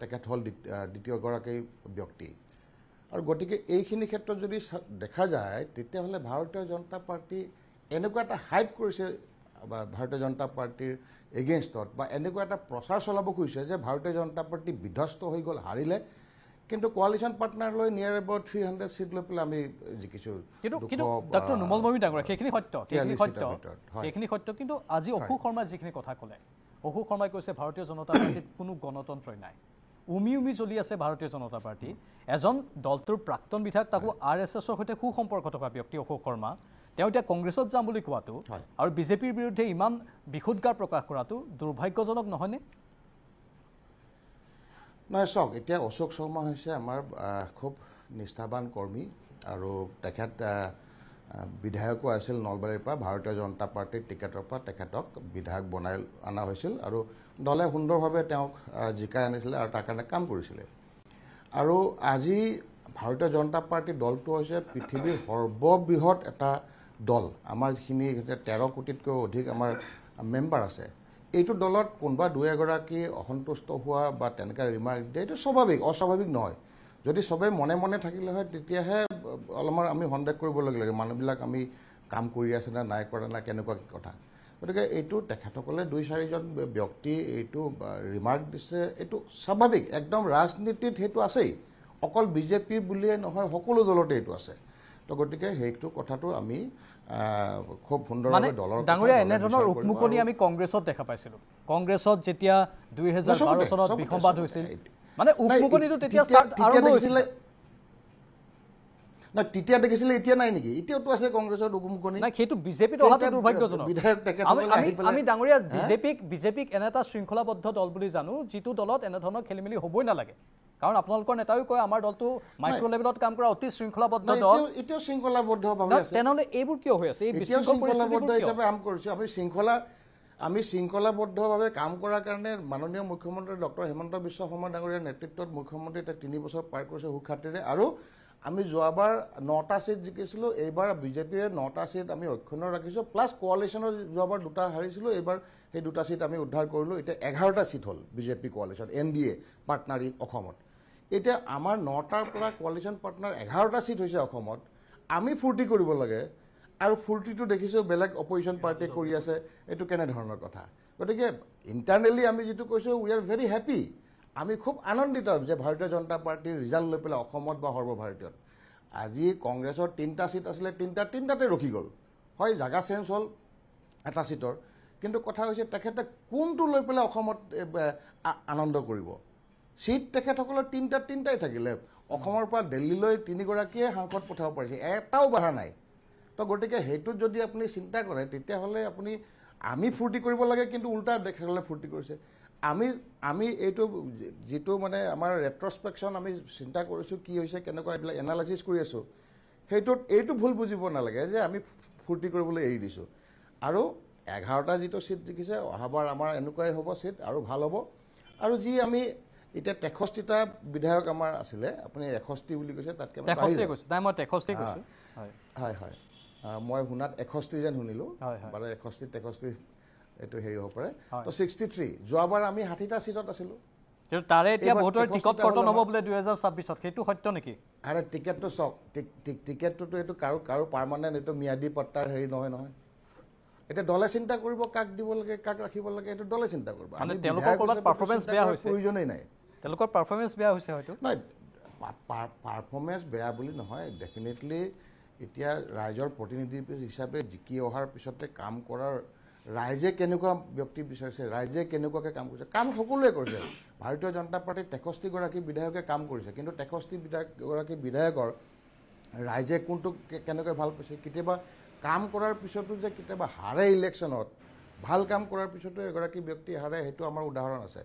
[SPEAKER 5] তেখেত হ'ল দ্বিতীয়গৰাকী ব্যক্তি আৰু গতিকে এইখিনি ক্ষেত্ৰত যদি দেখা যায় তেতিয়াহ'লে ভাৰতীয় জনতা পাৰ্টী এনেকুৱা এটা হাইপ কৰিছে বা ভাৰতীয় জনতা পাৰ্টীৰ এগেইনষ্টত বা এনেকুৱা এটা প্ৰচাৰ চলাব খুজিছে যে ভাৰতীয় জনতা পাৰ্টী বিধ্বস্ত হৈ গ'ল হাৰিলে কিন্তু কোৱালিশ্যন পাৰ্টনাৰ লৈ নিয়াৰ এবাউট থ্ৰী হাণ্ড্ৰেড ছিট লৈ পেলাই আমি জিকিছোঁ কিন্তু কিন্তু ডক্টৰ নোমল
[SPEAKER 1] মমী ডাঙৰীয়া সেইখিনি সত্য সত্য সেইখিনি সত্য কিন্তু আজি অশোক শৰ্মাই যিখিনি কথা ক'লে অশোক শৰ্মাই কৈছে ভাৰতীয় জনতা পাৰ্টীত কোনো গণতন্ত্ৰই নাই উমি উমি চলি আছে ভাৰতীয় জনতা পাৰ্টী এজন দলটোৰ প্ৰাক্তন বিধায়ক তাকো আৰ এছ এছৰ সৈতে সু সম্পৰ্ক থকা ব্যক্তি অশোক শৰ্মা তেওঁ এতিয়া কংগ্ৰেছত যাম বুলি কোৱাটো আৰু বিজেপিৰ বিৰুদ্ধে ইমান বিশুদ্ধাৰ প্ৰকাশ কৰাটো দুৰ্ভাগ্যজনক নহয়নে
[SPEAKER 5] নাই চাওক এতিয়া অশোক শৰ্মা হৈছে আমাৰ খুব নিষ্ঠাবান কৰ্মী আৰু তেখেত বিধায়কো আছিল নলবাৰীৰ পৰা ভাৰতীয় জনতা পাৰ্টীৰ টিকেটৰ পৰা তেখেতক বিধায়ক বনাই অনা হৈছিল আৰু দলে সুন্দৰভাৱে তেওঁক জিকাই আনিছিলে আৰু তাৰ কাৰণে কাম কৰিছিলে আৰু আজি ভাৰতীয় জনতা পাৰ্টীৰ দলটো হৈছে পৃথিৱীৰ সৰ্ববৃহৎ এটা দল আমাৰ যিখিনি তেৰ কোটিতকৈ অধিক আমাৰ মেম্বাৰ আছে এইটো দলত কোনোবা দুই এগৰাকী অসন্তুষ্ট হোৱা বা তেনেকৈ ৰিমাৰ্ক দিয়ে এইটো স্বাভাৱিক অস্বাভাৱিক নহয় যদি চবেই মনে মনে থাকিলে হয় তেতিয়াহে অলপমান আমি সন্দেহ কৰিব লাগে মানুহবিলাক আমি কাম কৰি আছে নে নাই কৰা নাই কেনেকুৱা কথা গতিকে এইটো তেখেতসকলে দুই চাৰিজন ব্যক্তি এইটো ৰিমাৰ্ক দিছে এইটো স্বাভাৱিক একদম ৰাজনীতিত সেইটো আছেই অকল বিজেপি বুলিয়ে নহয় সকলো দলতে এইটো আছে তো গতিকে সেইটো কথাটো আমি
[SPEAKER 1] খুব সুন্দৰভাৱে দলৰ ডাঙৰীয়া এনেধৰণৰ উকমুকনি আমি কংগ্ৰেছত দেখা পাইছিলোঁ কংগ্ৰেছত যেতিয়া দুই হেজাৰ চনত বিসম্বাদ হৈছিল মানে উকমুকনিটো তেতিয়া না তেতিয়া দেখিছিলে এতিয়া নাই নেকি
[SPEAKER 5] এতিয়াওতো আছে কংগ্ৰেছৰ দুগুমুখনি নাই
[SPEAKER 1] সেইটো বিজেপিত আপোনালোকৰ তেনেহ'লে এইবোৰ কিয় হৈ আছে আমি
[SPEAKER 5] শৃংখলা আমি শৃংখলাবদ্ধভাৱে কাম কৰাৰ কাৰণে মাননীয় মুখ্যমন্ত্ৰী ডক্টৰ হিমন্ত বিশ্ব শৰ্মা ডাঙৰীয়াৰ নেতৃত্বত মুখ্যমন্ত্ৰী এতিয়া তিনি বছৰ পাৰ কৰিছে সুখাতিৰে আৰু আমি যোৱাবাৰ নটা ছিট জিকিছিলোঁ এইবাৰ বিজেপিয়ে নটা ছিট আমি অক্ষুণ্ণ ৰাখিছোঁ প্লাছ কোৱালিশ্যনৰ যোৱাবাৰ দুটা হাৰিছিলোঁ এইবাৰ সেই দুটা ছিট আমি উদ্ধাৰ কৰিলোঁ এতিয়া এঘাৰটা ছিট হ'ল BJP coalition N D A partner in অসমত এতিয়া আমাৰ নটাৰ পৰা কোৱালিশ্যন পাৰ্টনাৰ এঘাৰটা ছিট হৈছে অসমত আমি ফূৰ্তি কৰিব লাগে আৰু ফূৰ্তিটো দেখিছোঁ বেলেগ অপজিশ্যন পাৰ্টীয়ে কৰি আছে এইটো কেনেধৰণৰ কথা গতিকে ইণ্টাৰনেলি আমি যিটো কৈছোঁ উই আৰ ভেৰি হেপী আমি খুব আনন্দিত যে ভাৰতীয় জনতা পাৰ্টীৰ ৰিজাল্ট লৈ পেলাই অসমত বা সৰ্বভাৰতীয়ত আজি কংগ্ৰেছৰ তিনিটা ছিট আছিলে তিনিটা তিনিটাতে ৰখি গ'ল হয় জেগা চেঞ্জ হ'ল এটা ছিটৰ কিন্তু কথা হৈছে তেখেতে কোনটো লৈ পেলাই অসমত আনন্দ কৰিব ছিট তেখেতসকলৰ তিনিটা তিনিটাই থাকিলে অসমৰ পৰা দিল্লীলৈ তিনিগৰাকীয়ে সাংসদ পঠাব পাৰিছে এটাও বাধা নাই তো গতিকে সেইটোত যদি আপুনি চিন্তা কৰে তেতিয়াহ'লে আপুনি আমি ফূৰ্তি কৰিব লাগে কিন্তু উল্টা দেখাসকলে ফূৰ্তি কৰিছে আমি আমি এইটো যিটো মানে আমাৰ ৰেট্ৰস্পেকশ্যন আমি চিন্তা কৰিছোঁ কি হৈছে কেনেকুৱা এইবিলাক এনালাইচিছ কৰি আছোঁ সেইটোত এইটো ভুল বুজিব নালাগে যে আমি ফূৰ্তি কৰিবলৈ এৰি দিছোঁ আৰু এঘাৰটা যিটো চিট দেখিছে অহাবাৰ আমাৰ এনেকুৱাই হ'ব চিট আৰু ভাল হ'ব আৰু যি আমি এতিয়া তেষষ্ঠিটা বিধায়ক আমাৰ আছিলে আপুনি এষষ্ঠি বুলি কৈছে তাতকৈ হয় হয় মই শুনাত এষষ্ঠি যেন শুনিলোঁ বাৰু এষষ্ঠি তেষষ্ঠি এইটো হেৰি হ'ব পাৰে তো ছিক্সটি থ্ৰী যোৱাবাৰ আমি ষাঠিটা ছিটত আছিলোঁ
[SPEAKER 1] তাৰে এতিয়া ভোটৰ টিকট কৰ্তন হ'ব বোলে দুহেজাৰ ছাব্বিছত সেইটো
[SPEAKER 5] সত্য নেকি আৰে টিকেটটো চাওক টিকেটটোতো এইটো কাৰো কাৰো পাৰ্মানেণ্ট এইটো ম্যাদী পত্তাৰ হেৰি নহয় নহয় এতিয়া দলে চিন্তা কৰিব কাক দিব লাগে কাক ৰাখিব লাগে এইটো দলে চিন্তা কৰিব প্ৰয়োজনেই
[SPEAKER 1] নাই তেওঁলোকৰ পাৰফৰ্মেঞ্চ বেয়া হৈছে হয়তো নাই
[SPEAKER 5] পাৰফৰ্মেঞ্চ বেয়া বুলি নহয় ডেফিনেটলি এতিয়া ৰাইজৰ প্ৰতিনিধি হিচাপে জিকি অহাৰ পিছতে কাম কৰাৰ ৰাইজে কেনেকুৱা ব্যক্তি বিচাৰিছে ৰাইজে কেনেকুৱাকৈ কাম কৰিছে কাম সকলোৱে কৰিছে ভাৰতীয় জনতা পাৰ্টীৰ তেষষ্ঠিগৰাকী বিধায়কে কাম কৰিছে কিন্তু তেষষ্ঠি বিধায়কগৰাকী বিধায়কৰ ৰাইজে কোনটো কেনেকৈ ভাল পাইছে কেতিয়াবা কাম কৰাৰ পিছতো যে কেতিয়াবা হাৰে ইলেকশ্যনত ভাল কাম কৰাৰ পিছতো এগৰাকী ব্যক্তি হাৰে সেইটো আমাৰ উদাহৰণ আছে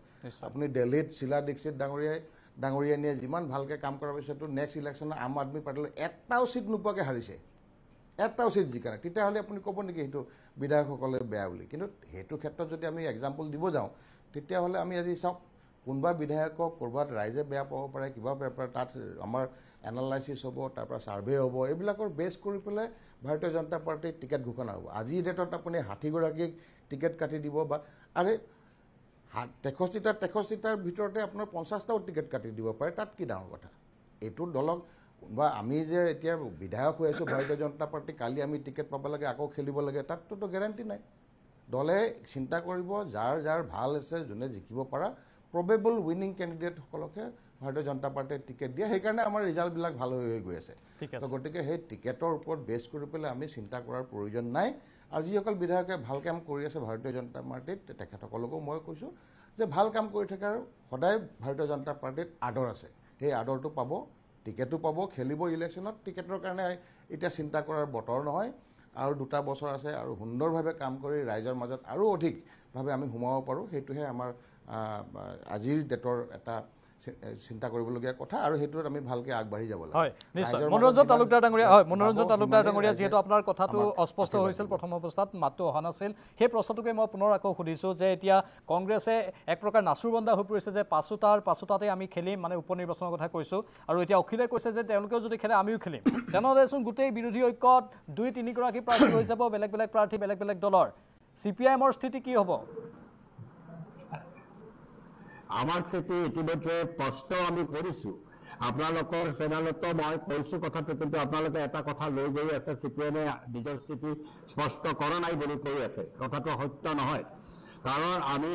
[SPEAKER 5] আপুনি দিল্লীত শীলা দীক্ষিত ডাঙৰীয়াই ডাঙৰীয়ানীয়ে যিমান ভালকৈ কাম কৰাৰ পিছতো নেক্সট ইলেকশ্যনত আম আদমি পাৰ্টিলৈ এটাও চিট নোপোৱাকৈ হাৰিছে এটা উচিত জিকা নাই তেতিয়াহ'লে আপুনি ক'ব নেকি সেইটো বিধায়কসকলে বেয়া বুলি কিন্তু সেইটো ক্ষেত্ৰত যদি আমি এক্সাম্পল দিব যাওঁ তেতিয়াহ'লে আমি আজি চাওক কোনোবা বিধায়কক ক'ৰবাত ৰাইজে বেয়া পাব পাৰে কিবা বেয়া পাৰে তাত আমাৰ এনালাইচিছ হ'ব তাৰপৰা ছাৰ্ভে হ'ব এইবিলাকৰ বেছ কৰি পেলাই ভাৰতীয় জনতা পাৰ্টীৰ টিকেট ঘোষণা হ'ব আজিৰ ডেটত আপুনি ষাঠিগৰাকীক টিকেট কাটি দিব বা আৰে তেষষ্ঠিটা তেষষ্ঠিটাৰ ভিতৰতে আপোনাৰ পঞ্চাছটাও টিকেট কাটি দিব পাৰে তাত কি ডাঙৰ কথা এইটো দলক কোনোবা আমি যে এতিয়া বিধায়ক হৈ আছোঁ ভাৰতীয় জনতা পাৰ্টী কালি আমি টিকেট পাব লাগে আকৌ খেলিব লাগে তাততোতো গেৰাণ্টি নাই দলে চিন্তা কৰিব যাৰ যাৰ ভাল আছে যোনে জিকিব পৰা প্ৰবেবল উইনিং কেণ্ডিডেটসকলকে ভাৰতীয় জনতা পাৰ্টীয়ে টিকেট দিয়ে সেইকাৰণে আমাৰ ৰিজাল্টবিলাক ভাল হৈ হৈ গৈ আছে গতিকে সেই টিকেটৰ ওপৰত বেছ কৰি পেলাই আমি চিন্তা কৰাৰ প্ৰয়োজন নাই আৰু যিসকল বিধায়কে ভাল কাম কৰি আছে ভাৰতীয় জনতা পাৰ্টীত তেখেতসকলকো মই কৈছোঁ যে ভাল কাম কৰি থকাৰ সদায় ভাৰতীয় জনতা পাৰ্টীত আদৰ আছে সেই আদৰটো পাব টিকেটো পাব খেলিব ইলেকশ্যনত টিকেটৰ কাৰণে এতিয়া চিন্তা কৰাৰ বতৰ নহয় আৰু দুটা বছৰ আছে আৰু সুন্দৰভাৱে কাম কৰি ৰাইজৰ মাজত আৰু অধিকভাৱে আমি সোমাব পাৰোঁ সেইটোহে আমাৰ আজিৰ ডেটৰ এটা চিন্তা কৰিবলগীয়া কথা আৰু সেইটোত আমি ভালকৈ আগবাঢ়ি যাব লাগে হয় নিশ্চয় মনোৰঞ্জন
[SPEAKER 1] তালুকদাৰ ডাঙৰীয়া হয় মনোৰঞ্জন তালুকদাৰ ডাঙৰীয়া যিহেতু আপোনাৰ কথাটো অস্পষ্ট হৈছিল প্ৰথম অৱস্থাত মাতটো অহা নাছিল সেই প্ৰশ্নটোকে মই পুনৰ আকৌ সুধিছোঁ যে এতিয়া কংগ্ৰেছে এক প্ৰকাৰ নাচুৰ নাচুৰবন্দা হৈ পৰিছে যে পাছোতাৰ পাছোতাতে আমি খেলিম মানে উপ নিৰ্বাচনৰ কথা কৈছোঁ আৰু এতিয়া অখিলে কৈছে যে তেওঁলোকেও যদি খেলে আমিও খেলিম তেনেহ'লেচোন গোটেই বিৰোধী ঐক্যত দুই তিনিগৰাকী প্ৰাৰ্থী হৈ যাব বেলেগ বেলেগ প্ৰাৰ্থী বেলেগ বেলেগ দলৰ চি পি আই এমৰ স্থিতি কি হ'ব
[SPEAKER 6] আমাৰ স্থিতি ইতিমধ্যে স্পষ্ট আমি কৰিছো আপোনালোকৰ চেনেলতো মই কৈছো কথাটো কিন্তু আপোনালোকে এটা কথা লৈ গৈ আছে চি পি এমে নিজৰ স্থিতি স্পষ্ট কৰা নাই বুলি কৈ আছে কথাটো সত্য নহয় কাৰণ আমি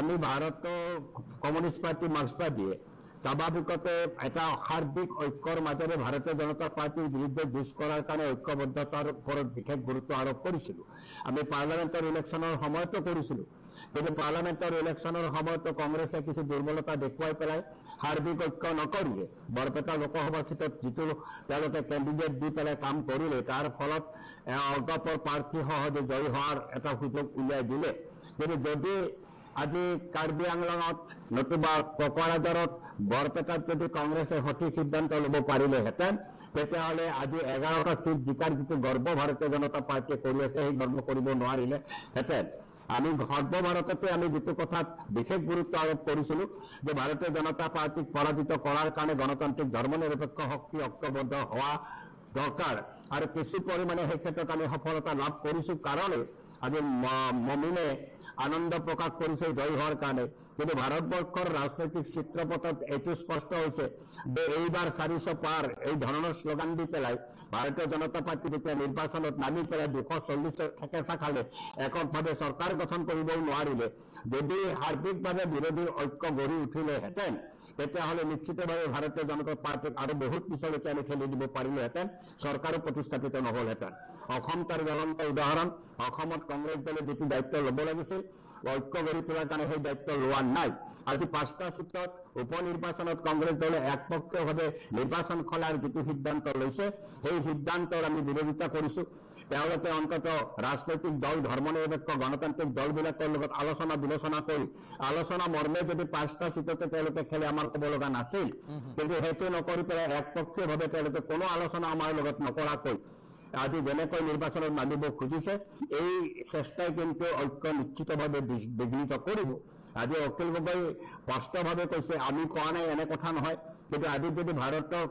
[SPEAKER 6] আমি ভাৰতৰ কমিউনিষ্ট পাৰ্টি মাৰ্ক্স স্বাভাৱিকতে এটা অসাৰ্বিক ঐক্যৰ মাজেৰে ভাৰতীয় জনতা পাৰ্টীৰ বিৰুদ্ধে যুঁজ কৰাৰ কাৰণে ঐক্যবদ্ধতাৰ ওপৰত বিশেষ গুৰুত্ব আৰোপ কৰিছিলো আমি পাৰ্লামেণ্টৰ ইলেকশ্যনৰ সময়তো কৰিছিলো কিন্তু পাৰ্লামেণ্টৰ ইলেকশ্যনৰ সময়তো কংগ্ৰেছে কিছু দুৰ্বলতা দেখুৱাই পেলাই সাৰ্বিক ঐক্য নকৰিলে বৰপেটা লোকসভা চিটত যিটো তেওঁলোকে কেণ্ডিডেট দি পেলাই কাম কৰিলে তাৰ ফলত অগপৰ প্ৰাৰ্থী সহজে জয়ী হোৱাৰ এটা সুযোগ উলিয়াই দিলে কিন্তু যদি আজি কাৰ্বি আংলঙত নতুবা কোকৰাজাৰত বৰপেটাত যদি কংগ্ৰেছে সঠিক সিদ্ধান্ত ল'ব পাৰিলেহেঁতেন তেতিয়াহ'লে আজি এঘাৰটা ছিট জিকাৰ যিটো গৰ্ব ভাৰতীয় জনতা পাৰ্টীয়ে কৰি আছে সেই গৰ্ব কৰিব নোৱাৰিলেহেঁতেন আমি সৰ্বভাৰততে আমি যিটো কথাত বিশেষ গুৰুত্ব আৰোপ কৰেছিল যে ভাৰতীয় জনতা পাৰ্টীক পৰাজিত কৰাৰ কাৰণে গণতান্ত্ৰিক ধৰ্ম নিৰপেক্ষ শক্তি ঐক্যবদ্ধ হোৱা দৰকাৰ আৰু কিছু পৰিমাণে সেই ক্ষেত্ৰত আমি সফলতা লাভ কৰেছো কাৰণে আজ মমিনে আনন্দ প্ৰকাশ কৰিছে জয় হোৱাৰ কাৰণে কিন্তু ভারতবর্ষর রাজনৈতিক চিত্রপটত এইটো স্পষ্ট হৈছে যে এইবাৰ চাৰিশ পাৰ এই ধৰণৰ শ্লোগান দি পেলাই ভাৰতীয় জনতা পাৰ্টি যেতিয়া নিৰ্বাচনত নামি পেলাই দুশ চল্লিছ ঠেকেচা খালে এককভাৱে চৰকাৰ গঠন কৰিবও নোৱাৰিলে যদি সাৰ্বিকভাৱে বিৰোধীৰ ঐক্য গঢ়ি উঠিলেহেঁতেন তেতিয়াহ'লে নিশ্চিতভাৱে ভাৰতীয় জনতা পাৰ্টীক আৰু বহুত পিছলৈকে আমি ঠেলি দিব পাৰিলোহেঁতেন চৰকাৰো প্ৰতিষ্ঠাপিত নহ'লহেঁতেন অসম তাৰ জ্বলন্ত উদাহৰণ অসমত কংগ্ৰেছ দলে যিটো দায়িত্ব ল'ব লাগিছিল ঐক্য গঢ়ি তোলার কারণে সেই দায়িত্ব লওয়ার নাই আজি পাঁচটা উপ উপনির্বাচন কংগ্রেস দলে একপক্ষভাবে নির্বাচন খোলার যে সিদ্ধান্ত লৈছে সেই সিদ্ধান্ত আমি বিরোধিতা করছো অন্তত রাজনৈতিক দল ধর্মনিরপেক্ষ গণতান্ত্রিক দলবিলাক আলোচনা বিলোচনা করে আলোচনা মর্মে যদি পাঁচটা সিটতে খেলে আমার কবলগা নাছিল কিন্তু সেইটো নকৰি পেলাই একপক্ষীয়ভাবে কোনো আলোচনা আমাৰ লগত নকৰাক আজি যেনেকৈ নিৰ্বাচনত নামিবলৈ খুজিছে এই চেষ্টাই কিন্তু ঐক্য নিশ্চিতভাৱে বিঘ্নিত কৰিব আজি অখিল গগৈ স্পষ্টভাৱে কৈছে আমি কোৱা নাই এনে কথা নহয় কিন্তু আজি যদি ভাৰতৰ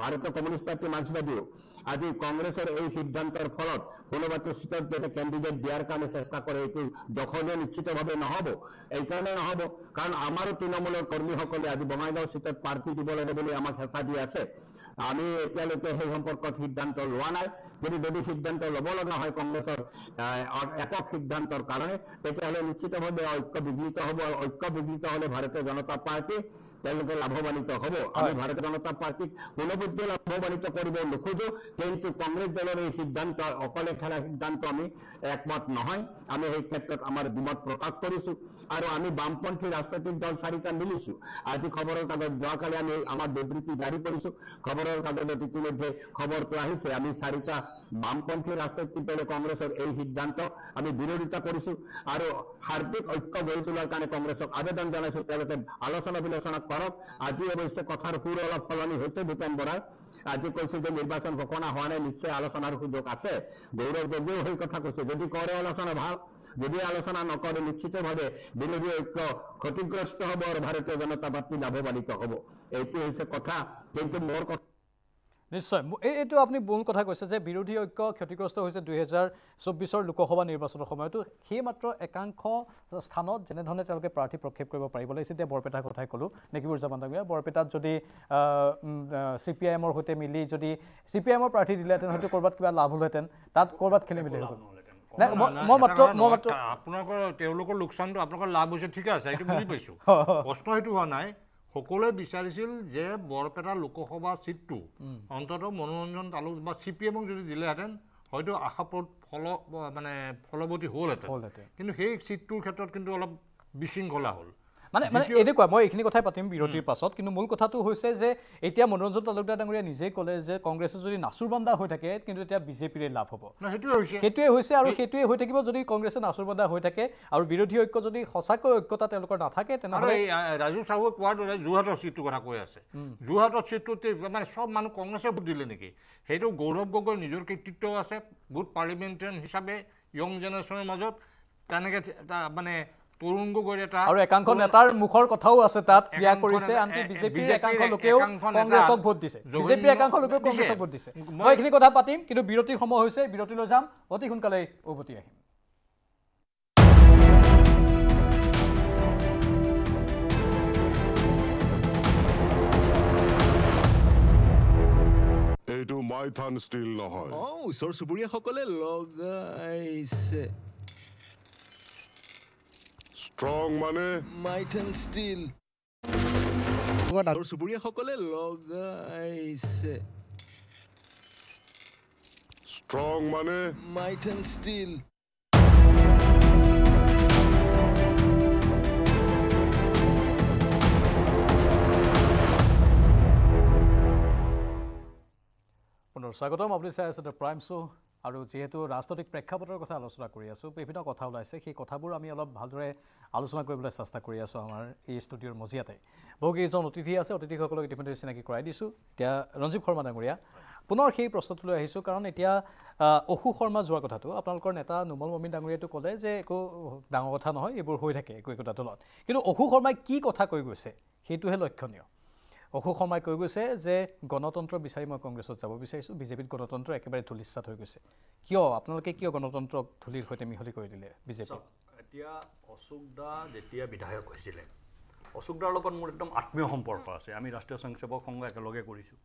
[SPEAKER 6] ভাৰতীয় কমিউনিষ্ট পাৰ্টিৰ মাৰ্ক্সবাদীয়েও আজি কংগ্ৰেছৰ এই সিদ্ধান্তৰ ফলত কোনোবাটো চিটত যাতে কেণ্ডিডেট দিয়াৰ কাৰণে চেষ্টা কৰে এইটো দখলীয় নিশ্চিতভাৱে নহ'ব এইকাৰণে নহ'ব কাৰণ আমাৰো তৃণমূলৰ কৰ্মীসকলে আজি বঙাইগাঁও চিটত প্ৰাৰ্থী দিব লাগে বুলি আমাক হেঁচা দি আছে আমি এতিয়ালৈকে সেই সম্পৰ্কত সিদ্ধান্ত লোৱা নাই যদি যদি সিদ্ধান্ত ল'ব লগা হয় কংগ্ৰেছৰ একক সিদ্ধান্তৰ কাৰণে তেতিয়াহ'লে নিশ্চিতভাৱে ঐক্য বিঘ্নিত হ'ব ঐক্য বিঘ্নিত হ'লে ভাৰতীয় জনতা পাৰ্টী তেওঁলোকে লাভৱান্বিত হব আমি ভাৰতীয় জনতা পাৰ্টীক কোনোপধ্যে লাভৱান্বিত কৰিব নোখোজো কিন্তু কংগ্ৰেছ দলৰ এই সিদ্ধান্ত অকলে খেলা সিদ্ধান্ত আমি একমত নহয় আমি সেই ক্ষেত্ৰত আমাৰ দ্বিমত প্ৰকাশ কৰিছো আর আমি বামপন্থী রাজনৈতিক দল চাৰিটা মিলিছো আজি খবরের কাগজ যাওয়াকালে আমি আমার বিবৃতি জারি কৰিছো খবরের কাগজত ইতিমধ্যে খবৰটো আহিছে আমি চাৰিটা বামপন্থী রাজনৈতিক দলে কংগ্রেসের এই সিদ্ধান্ত আমি বিরোধিতা করছো আর হার্দিক ঐক্য গঢ়ি তোলার কারণে কংগ্রেসক আবেদন জানাইছো তাদের আলোচনা বিলোচনা করক আজি অৱশ্যে কথার সুৰ অলপ সলনি হয়েছে ভূপেন বৰাৰ আজি কৈছে যে নির্বাচন ঘোষণা হওয়া নাই নিশ্চয় আলোচনার সুযোগ আছে গৌরব গগৈ হয়ে কথা কৈছে যদি করে আলোচনা ভাল যদি আলোচনা নকৰে নিশ্চিতভাৱে বিৰোধী ঐক্য ক্ষতিগ্ৰস্ত হ'ব আৰু ভাৰতীয় জনতা পাৰ্টী লাভৱান্বিত হ'ব এইটো হৈছে কথা
[SPEAKER 1] কিন্তু মোৰ কথা নিশ্চয় এই এইটো আপুনি মূল কথা কৈছে যে বিৰোধী ঐক্য ক্ষতিগ্ৰস্ত হৈছে দুহেজাৰ চৌব্বিছৰ লোকসভা নিৰ্বাচনৰ সময়তো সেই মাত্ৰ একাংশ স্থানত যেনেধৰণে তেওঁলোকে প্ৰাৰ্থী প্ৰক্ষেপ কৰিব পাৰিব লাগিছিল এতিয়া বৰপেটাৰ কথাই ক'লোঁ নেকি বুৰ্জামান ডাঙৰীয়া বৰপেটাত যদি চি পি আই এমৰ সৈতে মিলি যদি চি পি আই এমৰ প্ৰাৰ্থী দিলেহেঁতেন হয়তো ক'ৰবাত কিবা লাভ হ'লহেঁতেন তাত ক'ৰবাত খেলি মেলি হ'ল আপোনালোকৰ
[SPEAKER 3] তেওঁলোকৰ লোকচানটো আপোনালোকৰ লাভ হৈছে ঠিকে আছে এইটো বুজি পাইছোঁ প্ৰশ্ন সেইটো হোৱা নাই সকলোৱে বিচাৰিছিল যে বৰপেটা লোকসভা ছিটটো অন্ততঃ মনোৰঞ্জন তালুক বা চি পি এমক যদি দিলেহেঁতেন হয়তো আশা
[SPEAKER 1] ফল মানে ফলৱতী হ'লহেঁতেন কিন্তু সেই ছিটটোৰ ক্ষেত্ৰত কিন্তু অলপ বিশৃংখলা হ'ল মানে মানে এনেকুৱা মই এইখিনি কথাই পাতিম বিৰতিৰ পাছত কিন্তু মূল কথাটো হৈছে যে এতিয়া মনোৰঞ্জন তালুকদাৰ ডাঙৰীয়া নিজে ক'লে যে কংগ্ৰেছে যদি নাচুৰ বান্দা হৈ থাকে কিন্তু এতিয়া বিজেপিৰে লাভ হ'ব
[SPEAKER 3] সেইটোৱে
[SPEAKER 1] হৈছে আৰু সেইটোৱে হৈ থাকিব যদি কংগ্ৰেছে নাচুৰ বান্দা হৈ থাকে আৰু বিৰোধী ঐক্য যদি সঁচাকৈ ঐক্যতা তেওঁলোকৰ নাথাকে তেনেহ'লে
[SPEAKER 3] ৰাজু চাহুৱে কোৱাৰ দৰে যোৰহাটৰ চিটটোৰ কথা কৈ আছে যোৰহাটৰ চিটটোত মানে চব মানুহ কংগ্ৰেছে ভোট দিলে নেকি সেইটো গৌৰৱ গগৈ নিজৰ কৃতিত্ব আছে বুট পাৰ্লিমেণ্টেৰিয়ান হিচাপে য়ং জেনেৰেশ্যনৰ মাজত তেনেকৈ এটা মানে তৰুণ গগৈৰ
[SPEAKER 1] এটা আৰু একাংশ নেতাৰ মুখৰ কথাও আছে তাত ক্ৰিয়া কৰিছে আনকি বিজেপিৰ একাংশ লোকেও কংগ্ৰেছক ভোট দিছে বিজেপিৰ একাংশ লোকেও কংগ্ৰেছক ভোট দিছে মই এইখিনি কথা পাতিম কিন্তু বিৰতিৰ সময় হৈছে বিৰতিলৈ যাম অতি সোনকালে উভতি আহিম
[SPEAKER 4] এইটো মাইথান ষ্টীল নহয় অ ওচৰ চুবুৰীয়াসকলে লগাইছে ষ্ট্ৰং মানে মাইট এণ্ড ষ্টিল আৰু চুবুৰীয়াসকলে লগাইছে ষ্ট্ৰং মানে মাইট এণ্ড ষ্টিল
[SPEAKER 1] স্বাগতম আপুনি চাই আছে দ্য প্ৰাইম শ্ব' আৰু যিহেতু ৰাজনৈতিক প্ৰেক্ষাপটৰ কথা আলোচনা কৰি আছোঁ বিভিন্ন কথা ওলাইছে সেই কথাবোৰ আমি অলপ ভালদৰে আলোচনা কৰিবলৈ চেষ্টা কৰি আছোঁ আমাৰ এই ষ্টুডিঅ'ৰ মজিয়াতে বহুকেইজন অতিথি আছে অতিথিসকলক ইতিমধ্যে চিনাকি কৰাই দিছোঁ এতিয়া ৰঞ্জীৱ শৰ্মা ডাঙৰীয়া পুনৰ সেই প্ৰশ্নটো লৈ আহিছোঁ কাৰণ এতিয়া অশু শৰ্মা যোৱাৰ কথাটো আপোনালোকৰ নেতা নোমল মমিন ডাঙৰীয়াটো ক'লে যে একো ডাঙৰ কথা নহয় এইবোৰ হৈ থাকে একো একোটা দলত কিন্তু অশু শৰ্মাই কি কথা কৈ গৈছে সেইটোহে লক্ষণীয় অশোক শৰ্মাই কৈ গৈছে যে গণতন্ত্ৰ বিচাৰি মই কংগ্ৰেছত যাব বিচাৰিছোঁ বিজেপিত গণতন্ত্ৰ একেবাৰে ধূলিচাত হৈ গৈছে কিয় আপোনালোকে কিয় গণতন্ত্ৰক ধূলিৰ সৈতে মিহলি কৰি দিলে বিজেপি
[SPEAKER 2] এতিয়া অশোক দা যেতিয়া বিধায়ক হৈছিলে অশোক দাৰ লগত মোৰ একদম আত্মীয় সম্পৰ্ক আছে আমি ৰাষ্ট্ৰীয় স্বয়ংসেৱক সংঘ একেলগে কৰিছোঁ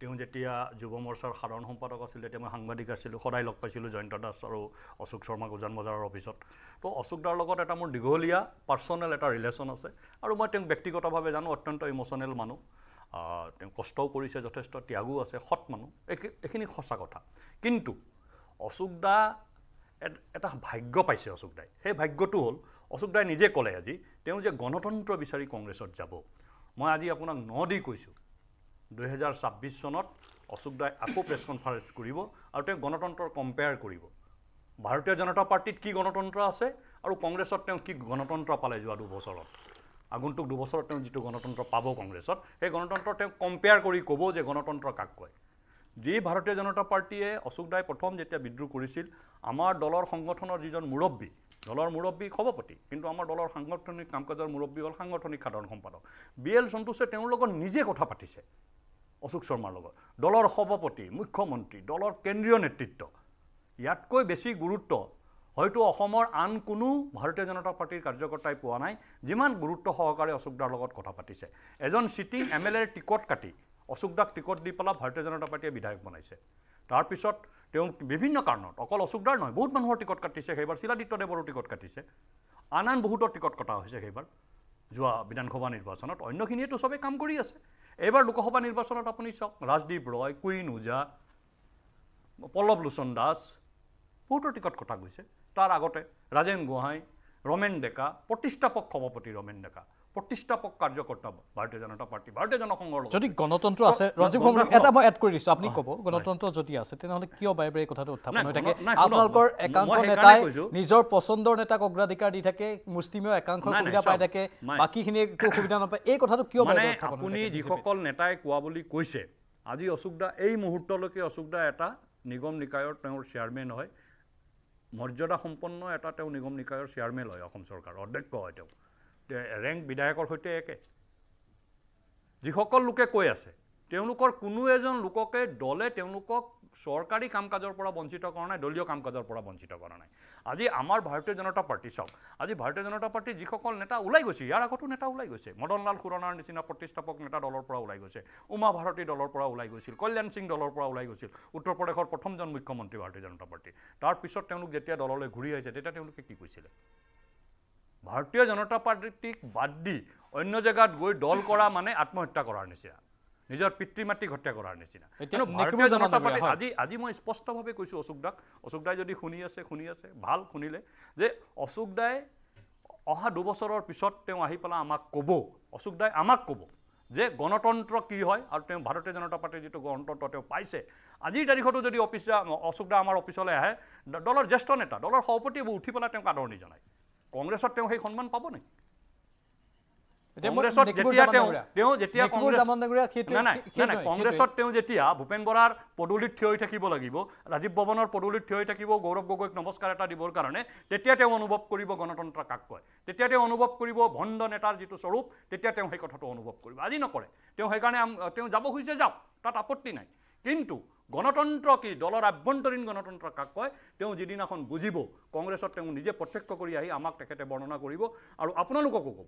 [SPEAKER 2] তেওঁ যেতিয়া যুৱ মৰ্চাৰ সাধাৰণ সম্পাদক আছিল তেতিয়া মই সাংবাদিক আছিলোঁ সদায় লগ পাইছিলোঁ জয়ন্ত দাস আৰু অশোক শৰ্মাক উজান বজাৰৰ অফিচত তো অশোক দাৰ লগত এটা মোৰ দীঘলীয়া পাৰ্চনেল এটা ৰিলেশ্যন আছে আৰু মই তেওঁক ব্যক্তিগতভাৱে জানো অত্যন্ত ইম'চনেল মানুহ তেওঁ কষ্টও কৰিছে যথেষ্ট ত্যাগো আছে সৎ মানুহ এইখিনি সঁচা কথা কিন্তু অশোক দা এটা ভাগ্য পাইছে অশোক দাই সেই ভাগ্যটো হ'ল অশোক দাই নিজে ক'লে আজি তেওঁ যে গণতন্ত্ৰ বিচাৰি কংগ্ৰেছত যাব মই আজি আপোনাক ন দি কৈছোঁ দুহেজাৰ ছাব্বিছ চনত অশোক দাই আকৌ প্ৰেছ কনফাৰেন্স কৰিব আৰু তেওঁ গণতন্ত্ৰৰ কম্পেয়াৰ কৰিব ভাৰতীয় জনতা পাৰ্টীত কি গণতন্ত্ৰ আছে আৰু কংগ্ৰেছত তেওঁ কি গণতন্ত্ৰ পালে যোৱা দুবছৰত আগন্তুক দুবছৰত তেওঁ যিটো গণতন্ত্ৰ পাব কংগ্ৰেছত সেই গণতন্ত্ৰ তেওঁ কম্পেয়াৰ কৰি ক'ব যে গণতন্ত্ৰ কাক কয় যি ভাৰতীয় জনতা পাৰ্টীয়ে অশোক দাই প্ৰথম যেতিয়া বিদ্ৰোহ কৰিছিল আমাৰ দলৰ সংগঠনৰ যিজন মুৰব্বী দলৰ মুৰব্বী সভাপতি কিন্তু আমাৰ দলৰ সাংগঠনিক কাম কাজৰ মুৰব্বী হ'ল সাংগঠনিক সাধাৰণ সম্পাদক বি এল সন্তোষে তেওঁৰ লগত নিজে কথা পাতিছে অশোক শৰ্মাৰ লগত দলৰ সভাপতি মুখ্যমন্ত্ৰী দলৰ কেন্দ্ৰীয় নেতৃত্ব ইয়াতকৈ বেছি গুৰুত্ব হয়তো অসমৰ আন কোনো ভাৰতীয় জনতা পাৰ্টীৰ কাৰ্যকৰ্তাই পোৱা নাই যিমান গুৰুত্ব সহকাৰে অশোকদাৰ লগত কথা পাতিছে এজন চিটিং এম এল এৰ টিকট কাটি অশোক দাক টিকট দি পেলাই ভাৰতীয় জনতা পাৰ্টীয়ে বিধায়ক বনাইছে তাৰপিছত তেওঁ বিভিন্ন কাৰণত অকল অশোকদাৰ নহয় বহুত মানুহৰ টিকট কাটিছে সেইবাৰ শিলাদিত্যদেৱৰো টিকট কাটিছে আন আন বহুতৰ টিকট কটা হৈছে সেইবাৰ যোৱা বিধানসভা নিৰ্বাচনত অন্যখিনিয়েতো চবেই কাম কৰি আছে এইবাৰ লোকসভা নিৰ্বাচনত আপুনি চাওক ৰাজদ্বীপ ৰয় কুইন ওজা পল্লৱ লোচন দাস বহুতৰ টিকট কটা গৈছে তাৰ আগতে ৰাজেন গোহাঁই ৰমেন ডেকা প্ৰতিষ্ঠাপক সভাপতি ৰমেন ডেকা প্ৰতিষ্ঠাপক কাৰ্যকৰ্তা ভাৰতীয় জনতা পাৰ্টি ভাৰতীয় জনসংঘৰ যদি গণতন্ত্ৰ আছে ৰঞ্জিৱ এটা মই
[SPEAKER 1] এড কৰি দিছোঁ আপুনি ক'ব গণতন্ত্ৰ যদি আছে তেনেহ'লে কিয় বাৰে বাৰে কথাটো উত্থাপন হৈ থাকে আপোনালোকৰ একাংশ নেতাই নিজৰ পচন্দৰ নেতাক অগ্ৰাধিকাৰ দি থাকে মুষ্টিমেয় একাংশ সুবিধা পাই থাকে
[SPEAKER 2] বাকীখিনিয়ে একো সুবিধা নাপায় এই কথাটো কিয় মানে আপুনি যিসকল নেতাই কোৱা বুলি কৈছে আজি অশোকদা এই মুহূৰ্তলৈকে অশোক দা এটা নিগম নিকায়ৰ তেওঁৰ চেয়াৰমেন হয় মৰ্যাদাসম্পন্ন এটা তেওঁ নিগম নিকায়ৰ চেয়াৰমেন হয় অসম চৰকাৰৰ অধ্যক্ষ হয় তেওঁ ৰেংক বিধায়কৰ সৈতে একে যিসকল লোকে কৈ আছে তেওঁলোকৰ কোনো এজন লোককে দলে তেওঁলোকক চৰকাৰী কাম কাজৰ পৰা বঞ্চিত কৰা নাই দলীয় কাম কাজৰ পৰা বঞ্চিত কৰা নাই আজি আমাৰ ভাৰতীয় জনতা পাৰ্টি চাওক আজি ভাৰতীয় জনতা পাৰ্টিৰ যিসকল নেতা ওলাই গৈছে ইয়াৰ আগতো নেতা ওলাই গৈছে মদনলাল খুৰণাৰ নিচিনা প্ৰতিষ্ঠাপক নেতা দলৰ পৰা ওলাই গৈছে উমা ভাৰতী দলৰ পৰা ওলাই গৈছিল কল্যাণ সিং দলৰ পৰা ওলাই গৈছিল উত্তৰ প্ৰদেশৰ প্ৰথমজন মুখ্যমন্ত্ৰী ভাৰতীয় জনতা পাৰ্টিৰ তাৰপিছত তেওঁলোক যেতিয়া দললৈ ঘূৰি আহিছে তেতিয়া তেওঁলোকে কি কৈছিলে ভাৰতীয় জনতা পাৰ্টিক বাদ দি অন্য জেগাত গৈ দল কৰা মানে আত্মহত্যা কৰাৰ নিচিনা নিজৰ পিতৃ মাতৃক হত্যা কৰাৰ নিচিনা কিন্তু ভাৰতীয় জনতা পাৰ্টি আজি আজি মই স্পষ্টভাৱে কৈছোঁ অশোক দাক অশোক দাই যদি শুনি আছে শুনি আছে ভাল শুনিলে যে অশোক দাই অহা দুবছৰৰ পিছত তেওঁ আহি পেলাই আমাক ক'ব অশোক দাই আমাক ক'ব যে গণতন্ত্ৰ কি হয় আৰু তেওঁ ভাৰতীয় জনতা পাৰ্টীৰ যিটো গণতন্ত্ৰ তেওঁ পাইছে আজিৰ তাৰিখতো যদি অফিচ অশোক দা আমাৰ অফিচলৈ আহে দলৰ জ্যেষ্ঠ নেতা দলৰ সভাপতিয়ে উঠি পেলাই তেওঁক আদৰণি জনায় কংগ্ৰেছত তেওঁ সেই সন্মান পাব নেকি কংগ্ৰেছত তেওঁ যেতিয়া তেওঁ যেতিয়া ভূপেন বৰাৰ পদূলিত থিয় হৈ থাকিব লাগিব ৰাজীৱ ভৱনৰ পদূলিত থিয় হৈ থাকিব গৌৰৱ গগৈক নমস্কাৰ এটা দিবৰ কাৰণে তেতিয়া তেওঁ অনুভৱ কৰিব গণতন্ত্ৰ কাক কয় তেতিয়া তেওঁ অনুভৱ কৰিব ভণ্ড নেতাৰ যিটো স্বৰূপ তেতিয়া তেওঁ সেই কথাটো অনুভৱ কৰিব আজি নকৰে তেওঁ সেইকাৰণে তেওঁ যাব খুজিছে যাওক তাত আপত্তি নাই কিন্তু গণতন্ত্ৰ কি দলৰ আভ্যন্তৰীণ গণতন্ত্ৰ কাক কয় তেওঁ যিদিনাখন বুজিব কংগ্ৰেছত তেওঁ নিজে প্ৰত্যক্ষ কৰি আহি আমাক তেখেতে বৰ্ণনা কৰিব আৰু আপোনালোককো ক'ব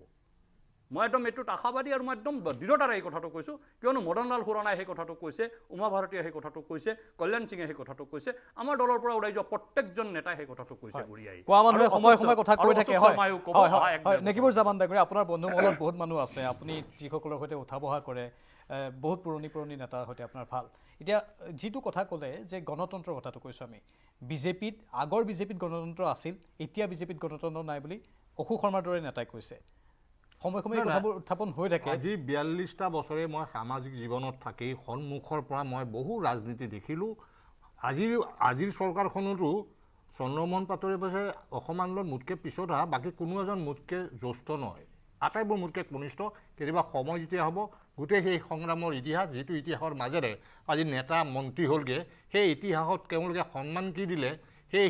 [SPEAKER 2] মই একদম এইটোত আশাবাদী আৰু মই একদম দৃঢ়তাৰে এই কথাটো কৈছোঁ কিয়নো মদনলাল খুৰণাই সেই কথাটো কৈছে উমা ভাৰতীয়ে সেই কথাটো কৈছে কল্যাণ সিঙে সেই কথাটো কৈছে আমাৰ দলৰ পৰা ওলাই যোৱা প্ৰত্যেকজন নেতাই সেই কথাটো কৈছে ঘূৰি আহি
[SPEAKER 1] কোৱা বহুত মানুহ আছে আপুনি যিসকলৰ সৈতে উঠা বহা কৰে বহুত পুৰণি পুৰণি নেতাৰ সৈতে আপোনাৰ ভাল এতিয়া যিটো কথা ক'লে যে গণতন্ত্ৰৰ কথাটো কৈছোঁ আমি বিজেপিত আগৰ বিজেপিত গণতন্ত্ৰ আছিল এতিয়া বিজেপিত গণতন্ত্ৰ নাই বুলি অশোক শৰ্মাৰ দৰে নেতাই কৈছে সময়ে সময়ে কথাবোৰ
[SPEAKER 3] উত্থাপন হৈ থাকে আজি বিয়াল্লিছটা বছৰে মই সামাজিক জীৱনত থাকি সন্মুখৰ পৰা মই বহু ৰাজনীতি দেখিলোঁ আজিৰ আজিৰ চৰকাৰখনতো চন্দ্ৰমোহন পাটোৱাৰীয়ে কৈছে অসম আন্দোলন মোতকৈ পিছত অহা বাকী কোনো এজন মোতকৈ জ্যেষ্ঠ নহয় আটাইবোৰ মোতকৈ কনিষ্ঠ কেতিয়াবা সময় যেতিয়া হ'ব গোটেই সেই সংগ্ৰামৰ ইতিহাস যিটো ইতিহাসৰ মাজেৰে আজি নেতা মন্ত্ৰী হ'লগৈ সেই ইতিহাসত তেওঁলোকে সন্মান কি দিলে সেই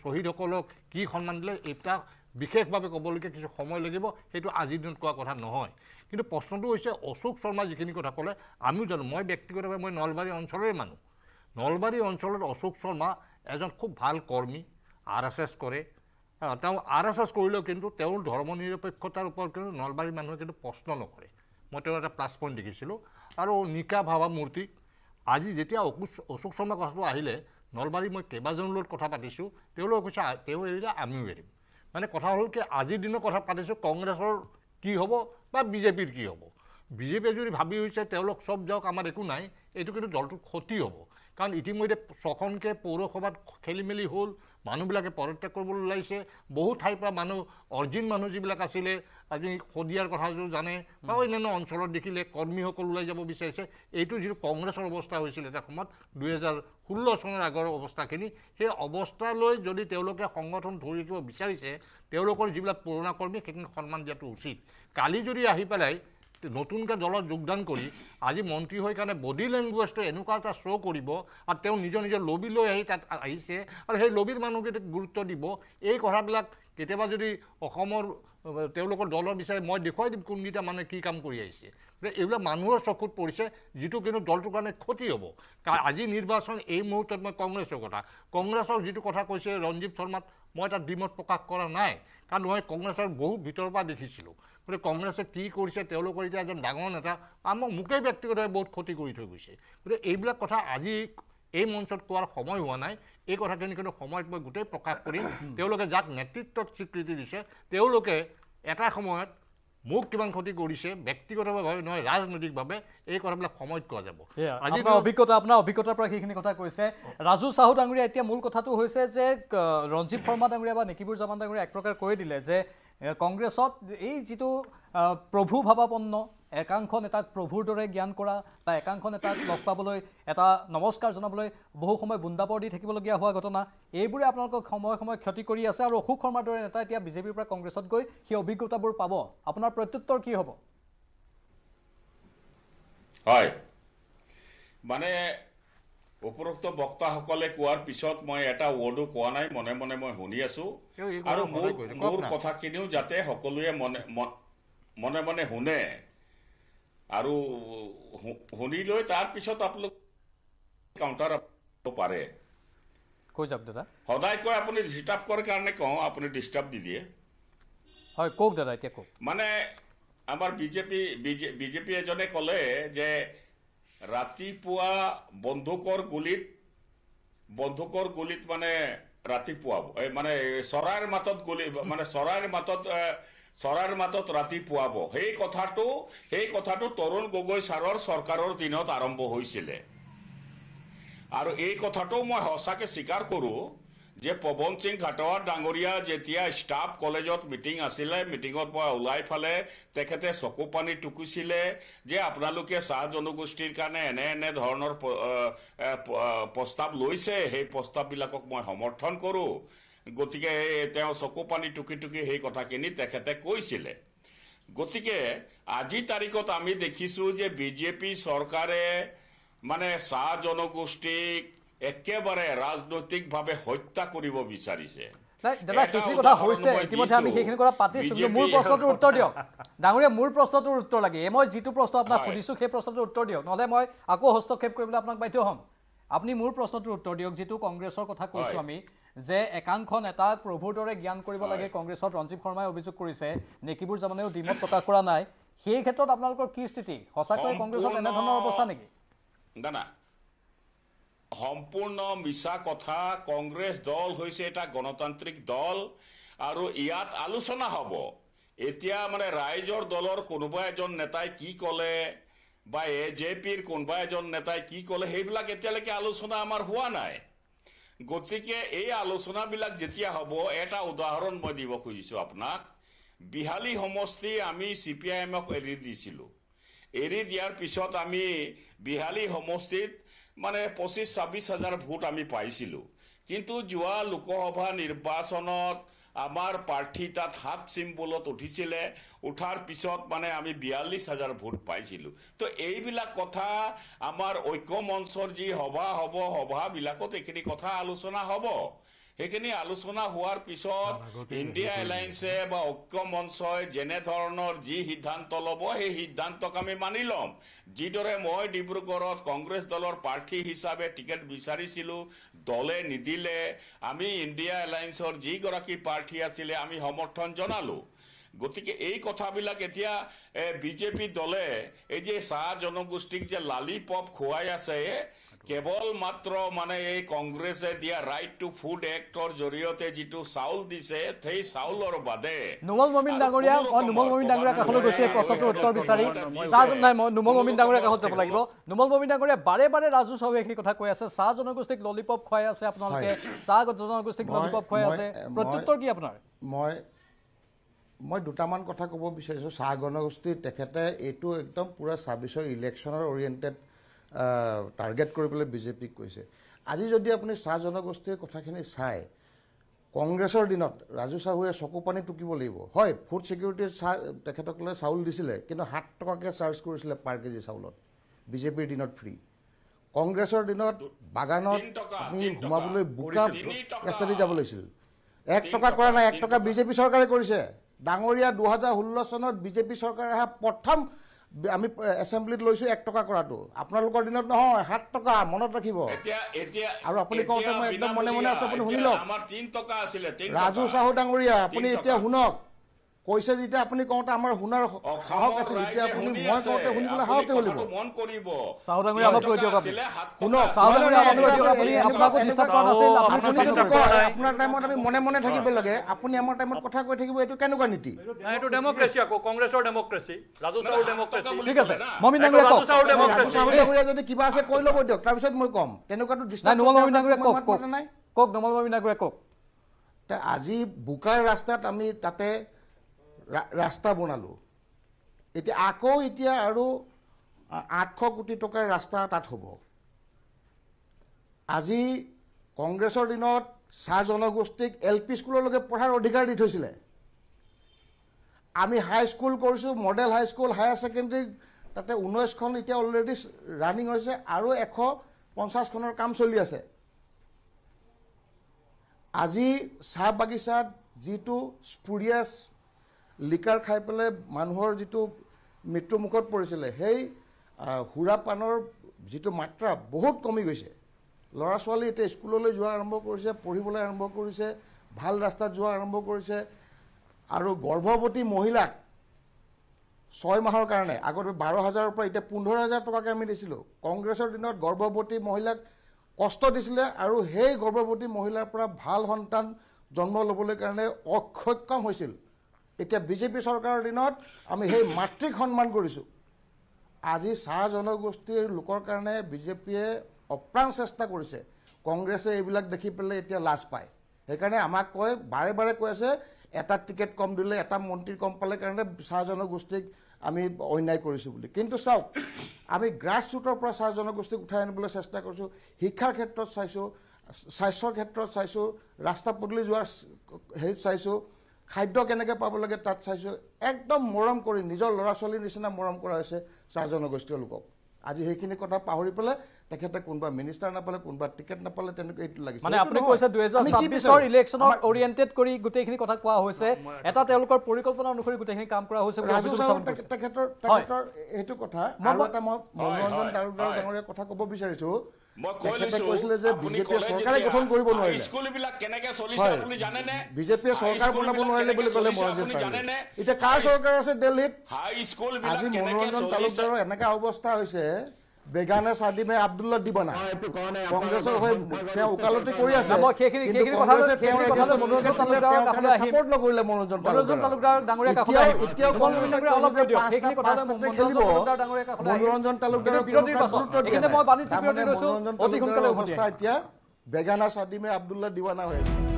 [SPEAKER 3] শ্বহীদসকলক কি সন্মান দিলে এইবিলাক বিশেষভাৱে ক'বলগীয়া কিছু সময় লাগিব সেইটো আজিৰ দিনত কোৱা কথা নহয় কিন্তু প্ৰশ্নটো হৈছে অশোক শৰ্মাই যিখিনি কথা ক'লে আমিও জানো মই ব্যক্তিগতভাৱে মই নলবাৰী অঞ্চলৰে মানুহ নলবাৰী অঞ্চলত অশোক শৰ্মা এজন খুব ভাল কৰ্মী আৰ এছ এছ কৰে তেওঁ আৰ এছ এছ কৰিলেও কিন্তু তেওঁৰ ধৰ্ম নিৰপেক্ষতাৰ ওপৰত কিন্তু নলবাৰীৰ মানুহে কিন্তু প্ৰশ্ন নকৰে মই তেওঁৰ এটা প্লাছ পইণ্ট দেখিছিলোঁ আৰু নিকা ভাৱা মূৰ্তি আজি যেতিয়া অশোক অশোক শৰ্মাৰ কথাটো আহিলে নলবাৰী মই কেইবাজনৰ লগত কথা পাতিছোঁ তেওঁলোকে কৈছে তেওঁ এৰিলে আমিও এৰিম মানে কথা হ'ল কি আজিৰ দিনৰ কথা পাতিছোঁ কংগ্ৰেছৰ কি হ'ব বা বিজেপিৰ কি হ'ব বিজেপিয়ে যদি ভাবি হৈছে তেওঁলোক চব যাওক আমাৰ একো নাই এইটো কিন্তু দলটোৰ ক্ষতি হ'ব কাৰণ ইতিমধ্যে ছখনকৈ পৌৰসভাত খেলি মেলি হ'ল মানুহবিলাকে পদত্যাগ কৰিবলৈ ওলাইছে বহু ঠাইৰ পৰা মানুহ অৰ্জিন মানুহ যিবিলাক আছিলে আজি শদিয়াৰ কথা যোন জানে বা অন্যান্য অঞ্চলত দেখিলে কৰ্মীসকল ওলাই যাব বিচাৰিছে এইটো যিটো কংগ্ৰেছৰ অৱস্থা হৈছিল এটা সময়ত দুহেজাৰ ষোল্ল চনৰ আগৰ অৱস্থাখিনি সেই অৱস্থালৈ যদি তেওঁলোকে সংগঠন ধৰি ৰাখিব বিচাৰিছে তেওঁলোকৰ যিবিলাক পুৰণা কৰ্মী সেইখিনি সন্মান দিয়াটো উচিত কালি যদি আহি পেলাই নতুনকৈ দলত যোগদান কৰি আজি মন্ত্ৰী হৈ কাৰণে বডি লেংগুৱেজটো এনেকুৱা এটা শ্ব' কৰিব আৰু তেওঁ নিজৰ নিজৰ লবি লৈ আহি তাত আহিছে আৰু সেই লবিৰ মানুহকেইটাক গুৰুত্ব দিব এই কথাবিলাক কেতিয়াবা যদি অসমৰ তেওঁলোকৰ দলৰ বিচাৰে মই দেখুৱাই দিম কোনকেইটা মানুহে কি কাম কৰি আহিছে গতিকে এইবিলাক মানুহৰ চকুত পৰিছে যিটো কিন্তু দলটোৰ কাৰণে ক্ষতি হ'ব কাৰণ আজি নিৰ্বাচন এই মুহূৰ্তত মই কংগ্ৰেছৰ কথা কংগ্ৰেছৰ যিটো কথা কৈছে ৰঞ্জিত শৰ্মাত মই এটা দ্বিমত প্ৰকাশ কৰা নাই কাৰণ মই কংগ্ৰেছৰ বহুত ভিতৰৰ পৰা দেখিছিলোঁ গতিকে কংগ্ৰেছে কি কৰিছে তেওঁলোকৰ এতিয়া এজন ডাঙৰ নেতা আমাক মোকেই ব্যক্তিগতভাৱে বহুত ক্ষতি কৰি থৈ গৈছে গতিকে এইবিলাক কথা আজি এই মঞ্চত কোৱাৰ সময় হোৱা নাই এই কথাখিনি কিন্তু সময়ত মই গোটেই প্ৰকাশ কৰিম তেওঁলোকে যাক নেতৃত্বত স্বীকৃতি দিছে তেওঁলোকে এটা সময়ত মোক কিমান ক্ষতি কৰিছে ব্যক্তিগতভাৱে নহয় ৰাজনৈতিকভাৱে এই কথাবিলাক সময়ত কোৱা যাব
[SPEAKER 1] আজি অভিজ্ঞতা আপোনাৰ অভিজ্ঞতাৰ পৰা সেইখিনি কথা কৈছে ৰাজু চাহু ডাঙৰীয়া এতিয়া মূল কথাটো হৈছে যে ৰঞ্জিত শৰ্মা ডাঙৰীয়া বা নিকিবুৰ জামান ডাঙৰীয়া এক প্ৰকাৰ কৈ দিলে যে কংগ্ৰেছত এই যিটো প্ৰভু ভাৱাপন্ন একাংশ নেতাক প্ৰভুৰ দৰে জ্ঞান কৰা বা একাংশ নেতাক লগ পাবলৈ এটা নমস্কাৰ জনাবলৈ বহু সময় বুন্দাপৰ দি থাকিবলগীয়া হোৱা ঘটনা এইবোৰে আপোনালোকক সময়ে সময়ে ক্ষতি কৰি আছে আৰু অশোক শৰ্মাৰ দৰে নেতা এতিয়া বিজেপিৰ পৰা কংগ্ৰেছত গৈ সেই অভিজ্ঞতাবোৰ পাব আপোনাৰ প্ৰত্যুত্তৰ কি হ'ব
[SPEAKER 4] হয় মানে উপৰোক্ত বক্তাসকলে কোৱাৰ পিছত মই এটা ৱৰ্ডো কোৱা নাই মনে মনে মই শুনি আছো আৰু মোৰ মোৰ কথাখিনিও যাতে সকলোৱে মনে মনে মনে শুনে আৰু শুনি লৈ তাৰ পিছত আপোনালোক কাউণ্টাৰ পাৰে কৈ যাওক দাদা সদায় কৈ আপুনি ডিষ্টাৰ্ব কৰাৰ কাৰণে কওঁ আপুনি ডিষ্টাৰ্ব দি দিয়ে
[SPEAKER 1] হয় কওক দাদা এতিয়া কওক মানে
[SPEAKER 4] আমাৰ বিজেপি বিজেপি এজনে ক'লে যে ৰাতিপুৱা বন্দুকৰ গুলিত বন্দুকৰ গুলিত মানে ৰাতিপুৱা মানে চৰাইৰ মাতত গুলি মানে চৰাইৰ মাতত চৰাইৰ মাতত ৰাতি পুৱাব সেই কথাটো সেই কথাটো তৰুণ গগৈ ছাৰৰ চৰকাৰৰ দিনত আৰম্ভ হৈছিলে আৰু এই কথাটো মই সঁচাকৈ স্বীকাৰ কৰোঁ যে পৱন সিং ঘাটৰ ডাঙৰীয়া যেতিয়া ষ্টাফ কলেজত মিটিং আছিলে মিটিঙৰ পৰা ওলাই ফালে তেখেতে চকু পানী টুকুছিলে যে আপোনালোকে চাহ জনগোষ্ঠীৰ কাৰণে এনে এনে ধৰণৰ প্ৰস্তাৱ লৈছে সেই প্ৰস্তাৱবিলাকক মই সমৰ্থন কৰোঁ গতিকে তেওঁ চকু পানী টুকি টুকি সেই কথাখিনি তেখেতে কৈছিলে গতিকে আজি তাৰিখত আমি দেখিছোঁ যে বিজেপি চৰকাৰে মানে চাহ জনগোষ্ঠীক একেবাৰে ৰাজনৈতিকভাৱে হত্যা কৰিব বিচাৰিছে
[SPEAKER 1] একাংশ নেতাক প্ৰভুৰ দৰে জ্ঞান কৰিব লাগে কংগ্ৰেছত ৰঞ্জিত শৰ্মাই অভিযোগ কৰিছে নেকিবোৰ জামানেও ডিমত প্ৰকাশ কৰা নাই সেই ক্ষেত্ৰত আপোনালোকৰ কি স্থিতি সঁচাকৈ অৱস্থা নেকি
[SPEAKER 4] সম্পূৰ্ণ মিছা কথা কংগ্ৰেছ দল হৈছে এটা গণতান্ত্ৰিক দল আৰু ইয়াত আলোচনা হ'ব এতিয়া মানে ৰাইজৰ দলৰ কোনোবা এজন নেতাই কি ক'লে বা এ জে পিৰ কোনোবা এজন নেতাই কি ক'লে সেইবিলাক এতিয়ালৈকে আলোচনা আমাৰ হোৱা নাই গতিকে এই আলোচনাবিলাক যেতিয়া হ'ব এটা উদাহৰণ মই দিব খুজিছোঁ আপোনাক বিহালী সমষ্টি আমি চি পি আই এমক এৰি দিছিলোঁ এৰি দিয়াৰ পিছত আমি বিহালী সমষ্টিত মানে পঁচিছ ছাব্বিছ হাজাৰ ভোট আমি পাইছিলোঁ কিন্তু যোৱা লোকসভা নিৰ্বাচনত আমাৰ প্ৰাৰ্থী তাত সাত চিম্বলত উঠিছিলে উঠাৰ পিছত মানে আমি বিয়াল্লিছ হাজাৰ ভোট পাইছিলোঁ তো এইবিলাক কথা আমাৰ ঐক্য মঞ্চৰ যি সভা হ'ব সভাবিলাকত এইখিনি কথা আলোচনা হ'ব সেইখিনি আলোচনা হোৱাৰ পিছত ইণ্ডিয়া এলায়েঞ্চে বা ঐক্য মঞ্চই যেনেধৰণৰ যি সিদ্ধান্ত ল'ব সেই সিদ্ধান্তক আমি মানি ল'ম যিদৰে মই ডিব্ৰুগড়ত কংগ্ৰেছ দলৰ প্ৰাৰ্থী হিচাপে টিকেট বিচাৰিছিলোঁ দলে নিদিলে আমি ইণ্ডিয়া এলায়েন্সৰ যিগৰাকী প্ৰাৰ্থী আছিলে আমি সমৰ্থন জনালোঁ গতিকে এই কথাবিলাক এতিয়া বিজেপি দলে এই যে চাহ জনগোষ্ঠীক যে লালি পপ খুৱাই আছে কেৱল মাত্ৰ মানে এই কংগ্ৰেছে দিয়া ৰাইট টু ফুড এক্টৰ জৰিয়তে যিটো চাউল দিছে সেই চাউলৰ বাদে
[SPEAKER 1] নোমল মমিন ডাঙৰীয়া নোমল মমিন ডাঙৰীয়া কাষলৈ গৈছে এই প্ৰশ্নটোৰ উত্তৰ বিচাৰি নাই মই নোমল মমিন ডাঙৰীয়া কাষত যাব লাগিব নোমল মমিন ডাঙৰীয়া বাৰে বাৰে ৰাজু চাউৱে সেই কথা কৈ আছে চাহ জনগোষ্ঠীক ললিপপ খুৱাই আছে আপোনালোকে চাহ জনগোষ্ঠীক ললিপপ খুৱাই আছে প্ৰত্যুত্তৰ কি আপোনাৰ
[SPEAKER 5] মই মই দুটামান কথা ক'ব বিচাৰিছোঁ চাহ জনগোষ্ঠী তেখেতে এইটো একদম পুৰা ছাব্বিছৰ ইলেকশ্যনৰ অৰিয়েণ্টেড টাৰ্গেট কৰিবলৈ বিজেপিক কৈছে আজি যদি আপুনি চাহ জনগোষ্ঠীৰ কথাখিনি চাই কংগ্ৰেছৰ দিনত ৰাজু চাহুৱে চকু পানী টুকিব লাগিব হয় ফুড ছিকিউৰিটিৰ চাহ তেখেতসকলে চাউল দিছিলে কিন্তু সাত টকাকৈ চাৰ্জ কৰিছিলে পাৰ কেজি চাউলত বিজেপিৰ দিনত ফ্ৰী কংগ্ৰেছৰ দিনত বাগানত আপুনি সোমাবলৈ বোকা কেঁচা যাব লাগিছিল এক টকা কৰা নাই এক টকা বিজেপি চৰকাৰে কৰিছে ডাঙৰীয়া দুহেজাৰ ষোল্ল চনত বিজেপি চৰকাৰে অহা প্ৰথম আমি এসেম্বলিত লৈছো এক টকা কৰাটো আপোনালোকৰ দিনত নহয় সাত টকা মনত ৰাখিব
[SPEAKER 4] আৰু আপুনি কওঁতে মই একদম মনে মনে আছো আপুনি শুনি লওক ৰাজু চাহু ডাঙৰীয়া আপুনি এতিয়া শুনক
[SPEAKER 5] কৈছে যেতিয়া আপুনি কওঁতে আমাৰ সাহস আছে আপোনাৰ মই আজি বোকাৰ ৰাস্তাত আমি তাতে ৰাস্তা বনালোঁ এতিয়া আকৌ এতিয়া আৰু আঠশ কোটি টকাৰ ৰাস্তা তাত হ'ব আজি কংগ্ৰেছৰ দিনত চাহ জনগোষ্ঠীক এল পি স্কুললৈকে পঢ়াৰ অধিকাৰ দি থৈছিলে আমি হাইস্কুল কৰিছোঁ মডেল হাইস্কুল হায়াৰ ছেকেণ্ডেৰী তাতে ঊনৈছখন এতিয়া অলৰেডি ৰানিং হৈছে আৰু এশ পঞ্চাছখনৰ কাম চলি আছে আজি চাহ বাগিচাত যিটো স্পুৰিয়াছ লিকাৰ খাই পেলাই মানুহৰ যিটো মৃত্যুমুখত পৰিছিলে সেই সুৰা সুৰাপানৰ যিটো মাত্ৰা বহুত কমি গৈছে ল'ৰা ছোৱালী এতিয়া স্কুললৈ যোৱা আৰম্ভ কৰিছে পঢ়িবলৈ আৰম্ভ কৰিছে ভাল ৰাস্তাত যোৱা আৰম্ভ কৰিছে আৰু গৰ্ভৱতী মহিলাক ছয় মাহৰ কাৰণে আগতে বাৰ হাজাৰৰ পৰা এতিয়া পোন্ধৰ হাজাৰ টকাকৈ আমি দিছিলোঁ কংগ্ৰেছৰ দিনত গৰ্ভৱতী মহিলাক কষ্ট দিছিলে আৰু সেই গৰ্ভৱতী মহিলাৰ পৰা ভাল সন্তান জন্ম ল'বলৈ কাৰণে অসক্ষম হৈছিল এতিয়া বিজেপি চৰকাৰৰ দিনত আমি সেই মাতৃক সন্মান কৰিছোঁ আজি চাহ জনগোষ্ঠীৰ লোকৰ কাৰণে বিজেপিয়ে অপ্ৰাণ চেষ্টা কৰিছে কংগ্ৰেছে এইবিলাক দেখি পেলাই এতিয়া লাজ পায় সেইকাৰণে আমাক কয় বাৰে বাৰে কৈ আছে এটা টিকেট কম দিলে এটা মন্ত্ৰী কম পালে কাৰণে চাহ জনগোষ্ঠীক আমি অন্যায় কৰিছোঁ বুলি কিন্তু চাওক আমি গ্ৰাছ ৰুটৰ পৰা চাহ জনগোষ্ঠীক উঠাই আনিবলৈ চেষ্টা কৰিছোঁ শিক্ষাৰ ক্ষেত্ৰত চাইছোঁ স্বাস্থ্যৰ ক্ষেত্ৰত চাইছোঁ ৰাস্তা পদূলি যোৱাৰ হেৰিত চাইছোঁ খাদ্য কেনেকৈ পাব লাগে তাত চাইছোঁ একদম মৰম কৰি নিজৰ ল'ৰা ছোৱালীৰ নিচিনা মৰম কৰা হৈছে চাহ জনগোষ্ঠীয় লোকক আজি সেইখিনি কথা পাহৰি পেলাই তেখেতে কোনোবা মিনিষ্টাৰ নাপালে কোনোবা টিকেট নাপালে তেনেকৈ এইটো লাগিছে মানে আপুনি কৈছে দুহেজাৰ ছাব্বিছৰ ইলেকশ্যনত
[SPEAKER 1] অৰিয়েণ্টেড কৰি গোটেইখিনি কথা কোৱা হৈছে এটা তেওঁলোকৰ পৰিকল্পনা অনুসৰি গোটেইখিনি কাম কৰা হৈছে
[SPEAKER 4] এইটো কথা আৰু এটা মই মনোৰঞ্জন তালুকদাৰ
[SPEAKER 1] ডাঙৰীয়া কথা ক'ব
[SPEAKER 5] বিচাৰিছো এনেকা অৱস্থা হৈছে বেগানে চাদি মে আব্দুল্লাহ দিব না কংগ্ৰেসৰ হৈ তেওঁ ওকালতি কৰি আছে নকৰিলে মনোৰঞ্জন মনোৰঞ্জন তালুকদাৰৰ এতিয়া বেগানা চাদি মে আব্দুল্লাহ দিৱানা হৈ আছে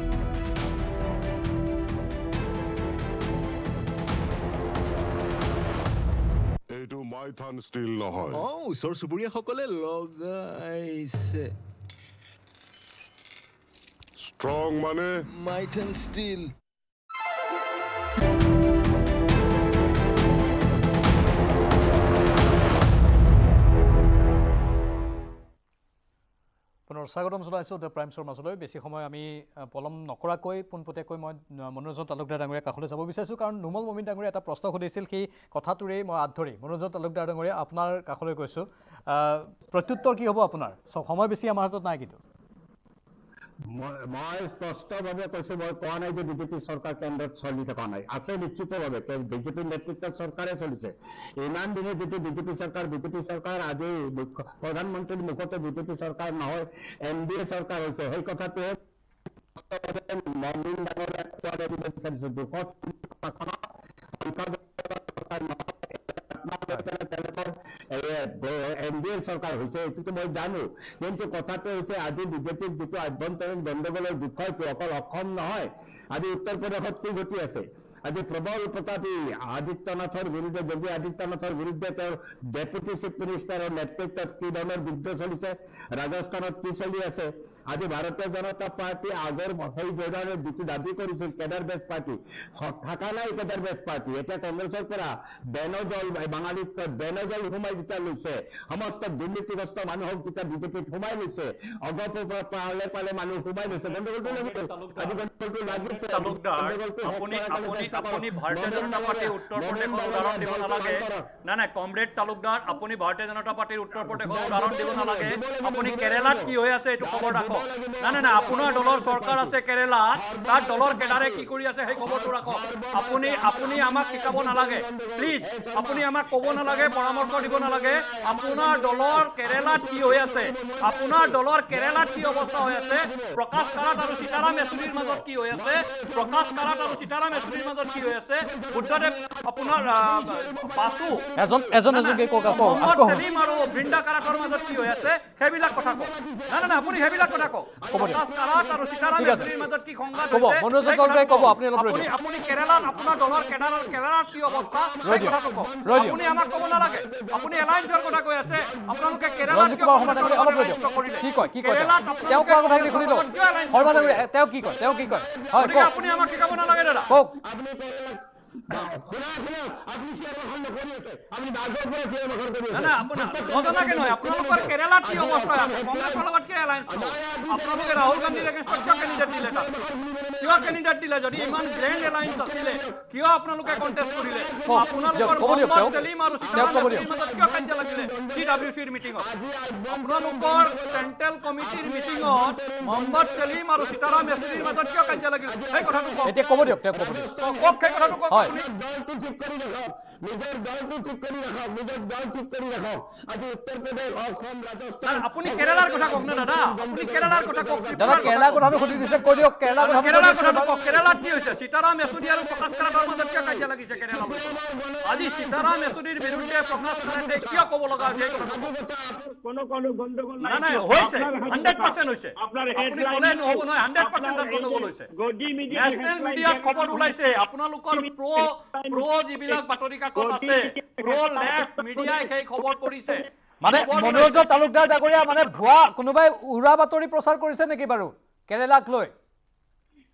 [SPEAKER 4] পাইথন ষ্টিল নহয় অঁ ওচৰ চুবুৰীয়াসকলে লগাইছে ষ্ট্ৰং মানে মাইথন ষ্টিল
[SPEAKER 1] অনুষ্ঠানৰ স্বাগতম জনাইছোঁ দ্য প্ৰাইমছৰ মাজলৈ বেছি সময় আমি পলম নকৰাকৈ পোনপটীয়াকৈ মই মনোৰঞ্জন তালুকদাৰ ডাঙৰীয়া কাষলৈ যাব বিচাৰিছোঁ কাৰণ নোমল মমিন ডাঙৰীয়া এটা প্ৰশ্ন সুধিছিল সেই কথাটোৰেই মই আঁত ধৰি মনোৰঞ্জন তালুকদাৰ ডাঙৰীয়া আপোনাৰ কাষলৈ গৈছোঁ প্ৰত্যুত্তৰ কি হ'ব আপোনাৰ সময় বেছি আমাৰ হাতত নাই কিন্তু
[SPEAKER 6] মই স্পষ্টভাৱে কৈছো মই কোৱা নাই যে বিজেপি চৰকাৰ কেন্দ্ৰত চলি থকা নাই আছে নিশ্চিতভাৱে বিজেপি নেতৃত্বত চৰকাৰে চলিছে ইমান দিনে যিটো বিজেপি চৰকাৰ বিজেপি চৰকাৰ আজি প্ৰধানমন্ত্ৰীৰ মুখতে বিজেপি চৰকাৰ নহয় এন ডি এ চৰকাৰ হৈছে সেই কথাটোৱে এন ডি এ চৰকাৰ হৈছে এইটোতো মই জানো কিন্তু কথাটো হৈছে আজি বিজেপিৰ যিটো আভ্যন্তৰীণ গণ্ডগোলৰ বিষয়টো অকল অসম নহয় আজি উত্তৰ প্ৰদেশত কি ঘটি আছে আজি প্ৰবল প্ৰতাপী আদিত্যনাথৰ বিৰুদ্ধে যোগী আদিত্যনাথৰ বিৰুদ্ধে তেওঁৰ ডেপুটি চিফ মিনিষ্টাৰৰ নেতৃত্বত কি ধৰণৰ যুদ্ধ চলিছে ৰাজস্থানত কি চলি আছে আজি ভাৰতীয় জনতা পাৰ্টী আগৰ মথাউৰি প্ৰধানে যিটো দাবী কৰিছিল কেডাৰবেজ পাৰ্টী থকা নাই কেডাৰবেজ পাৰ্টী এতিয়া কংগ্ৰেছৰ পৰা বেনজল বাঙালীত বেনজল সোমাই যেতিয়া লৈছে সমস্ত দুৰ্নীতিগ্ৰস্ত মানুহক যেতিয়া বিজেপিত সোমাই লৈছে অগপ পালে পালে মানুহ সোমাই লৈছে গণ্ডগোলটো লাগিছে আজি গণ্ডগোলটো লাগিছে গণ্ডগোলটো আপুনি ভাৰতীয় জনতা পাৰ্টীৰ উত্তৰ
[SPEAKER 2] প্ৰদেশৰ উদাহৰণ দিব নালাগে আপুনি কেৰেলাত কি হৈ আছে এইটো খবৰ ৰাখক না না না আপোনাৰ দলৰ চৰকাৰ আছে কেৰেলাত তাৰ দলৰ কেডাৰে কি কৰি আছে সেই খবৰটো ৰাখক আপুনি আপুনি আমাক শিকাব নালাগে প্লিজ আপুনি আমাক ক'ব নালাগে পৰামৰ্শ দিব নালাগে আপোনাৰ দলৰ কেৰেলাত কি হৈ আছে আপোনাৰ দলৰ কেৰেলাত কি অৱস্থা হৈ আছে প্ৰকাশ কাৰাট আৰু সীতাৰাম মেচুৰীৰ মাজত কি হৈ আছে প্ৰকাশ কাৰাট আৰু সীতাৰাম মেচুৰীৰ মাজত কি হৈ আছে বুদ্ধদেৱ আপোনাৰ পাছো
[SPEAKER 1] এজন এজন এজনকৈ কওক আকৌ সেলিম
[SPEAKER 2] আৰু বৃন্দা কাৰাটৰ মাজত কি হৈ আছে সেইবিলাক কথা কওক না না আপুনি সেইবিলাক কথা তেওঁ কি
[SPEAKER 1] কয় তেওঁ কি কয়
[SPEAKER 6] আপুনি আমাক শিকাব নালাগে দাদা কওক ৰাহুল
[SPEAKER 2] যদি ইমান কিয় আপোনালোকে চেণ্ট্ৰেল কমিটিৰ মিটিঙত মহম্মদ চেলিম আৰু সীতাৰাম এছৰ মাজত কিয় কাৰ্য
[SPEAKER 6] লাগিল সেই কথাটো ক'ব দিয়ক और चिप कर ही रखा নিজের দলটো ঠিক করে রাখাও নিজের দল ঠিক করে রাখাও আজি উত্তর প্রদেশ অসম রাজস্থান আপনি কেরালার কথা কক না দাদা আপনি কেরালার কথা কক দাদা কেরালার কথা আমি খুঁজে
[SPEAKER 1] দিছে কই দিও কেরালার কথা কেরালার কথা তো কক কেরালার
[SPEAKER 2] কি হইছে সীতারাম মেসুদি আর প্রকাশ করার বার মধ্যে কি কাজে লাগিছে কেরালা আজি সীতারাম মেসুদির বিরুদ্ধে প্রকাশ করার দে কি কব লাগা যে কোনো কোনো গন্ডগোল না না হইছে 100% হইছে আপনার হেডলাইন আপনি বলে হবে না 100% গন্ডগোল হইছে গডি মিডিয়া ন্যাশনাল মিডিয়া খবর উলাইছে আপনা লোকৰ প্ৰ প্ৰ জিবিলক বাতৰি কাকত আছে প্ৰ লেফট মিডিয়াই সেই খবৰ কৰিছে মানে মনোৰঞ্জন
[SPEAKER 1] তালুকদাৰ ডাঙৰীয়া মানে ভুৱা কোনোবাই উৰা বাতৰি প্ৰচাৰ কৰিছে নেকি বাৰু কেৰেলাক লৈ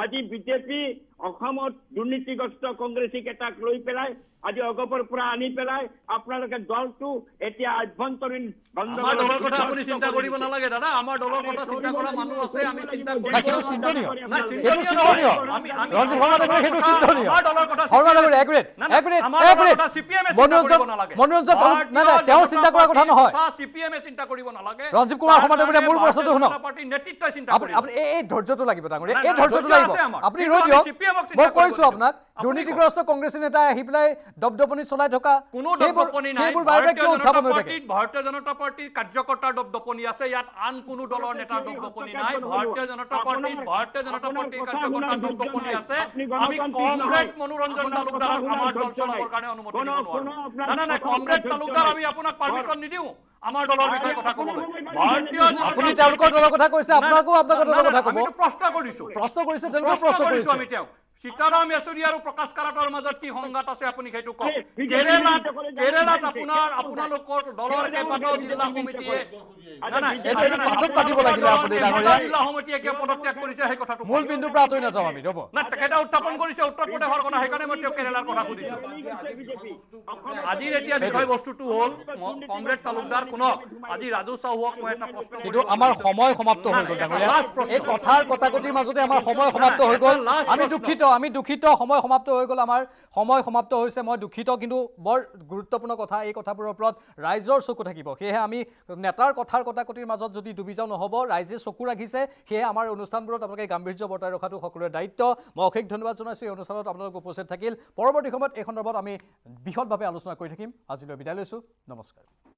[SPEAKER 4] আজি বিজেপি অসমত দুৰ্নীতিগ্ৰস্ত কংগ্ৰেসী কেটাক লৈ পেলাই আজি অগপৰ পৰা আনি পেলাই আপোনালোকে দলটো এতিয়া অভ্যন্তৰীণ বন্ধ আমাৰ দলেৰ কথা আপনি চিন্তা
[SPEAKER 2] এই ধৈৰ্যটো
[SPEAKER 1] লাগিব আপনি রোজ মই কইছো আপনা দুর্নীতিগ্রস্ত কংগ্রেসি নেতা আহি পলাই দপদপনি চলাই থকা কোনো দপদপনি নাই ভারতীয় জনতা
[SPEAKER 2] পার্টির ভারতীয় জনতা পার্টির কার্যকর্তার দপদপনি আছে ইয়াত আন কোনো দলের নেতা দপদপনি নাই ভারতীয় জনতা পার্টির ভারতীয় জনতা পার্টির কার্যকর্তার দপদপনি আছে আমি কংগ্রেস মনোরঞ্জন তালুকদার আমার দল চলাবার কারণে অনুমতি দিব না না না কংগ্রেস তালুকদার আমি আপনাকে পারমিশন নিদিও আমাৰ দলৰ বিষয়ে কথা ক'বলৈ ভাৰতীয় আপুনি তেওঁলোকৰ দলৰ
[SPEAKER 1] কথা কৈছে আপোনাকো
[SPEAKER 2] আপোনাৰ কথা ক'ব আমি প্ৰশ্ন কৰিছো প্ৰশ্ন কৰিছে তেওঁলোকে প্ৰশ্ন কৰিছো আমি তেওঁক সীতারাম ইয়েসুরি আর প্রকাশ কারাটর মধ্যে কি সংঘাত আছে আপনি সেইটু কোক কেরালা কেরালা আপনার আপনার দলের কেবাটাও জেলা সমিতি আমার সময় সমাপ্ত হয়ে গেল কথার সময় সমাপ্ত
[SPEAKER 1] আমি দুখিত সময় সমাপ্ত হৈ গ'ল আমাৰ সময় সমাপ্ত হৈছে মই দুখিত কিন্তু বৰ গুৰুত্বপূৰ্ণ কথা এই কথাবোৰৰ ওপৰত ৰাইজৰ চকু থাকিব সেয়েহে আমি নেতাৰ কথাৰ কটাকটিৰ মাজত যদি ডুবি যাওঁ নহ'ব ৰাইজে চকু ৰাখিছে সেয়েহে আমাৰ অনুষ্ঠানবোৰত আপোনালোকে গাম্ভীৰ্য বৰ্তাই ৰখাটো সকলোৰে দায়িত্ব মই অশেষ ধন্যবাদ জনাইছোঁ এই অনুষ্ঠানত আপোনালোক উপস্থিত থাকিল পৰৱৰ্তী সময়ত এই সন্দৰ্ভত আমি বিশদভাৱে আলোচনা কৰি থাকিম আজিলৈ বিদায় লৈছোঁ নমস্কাৰ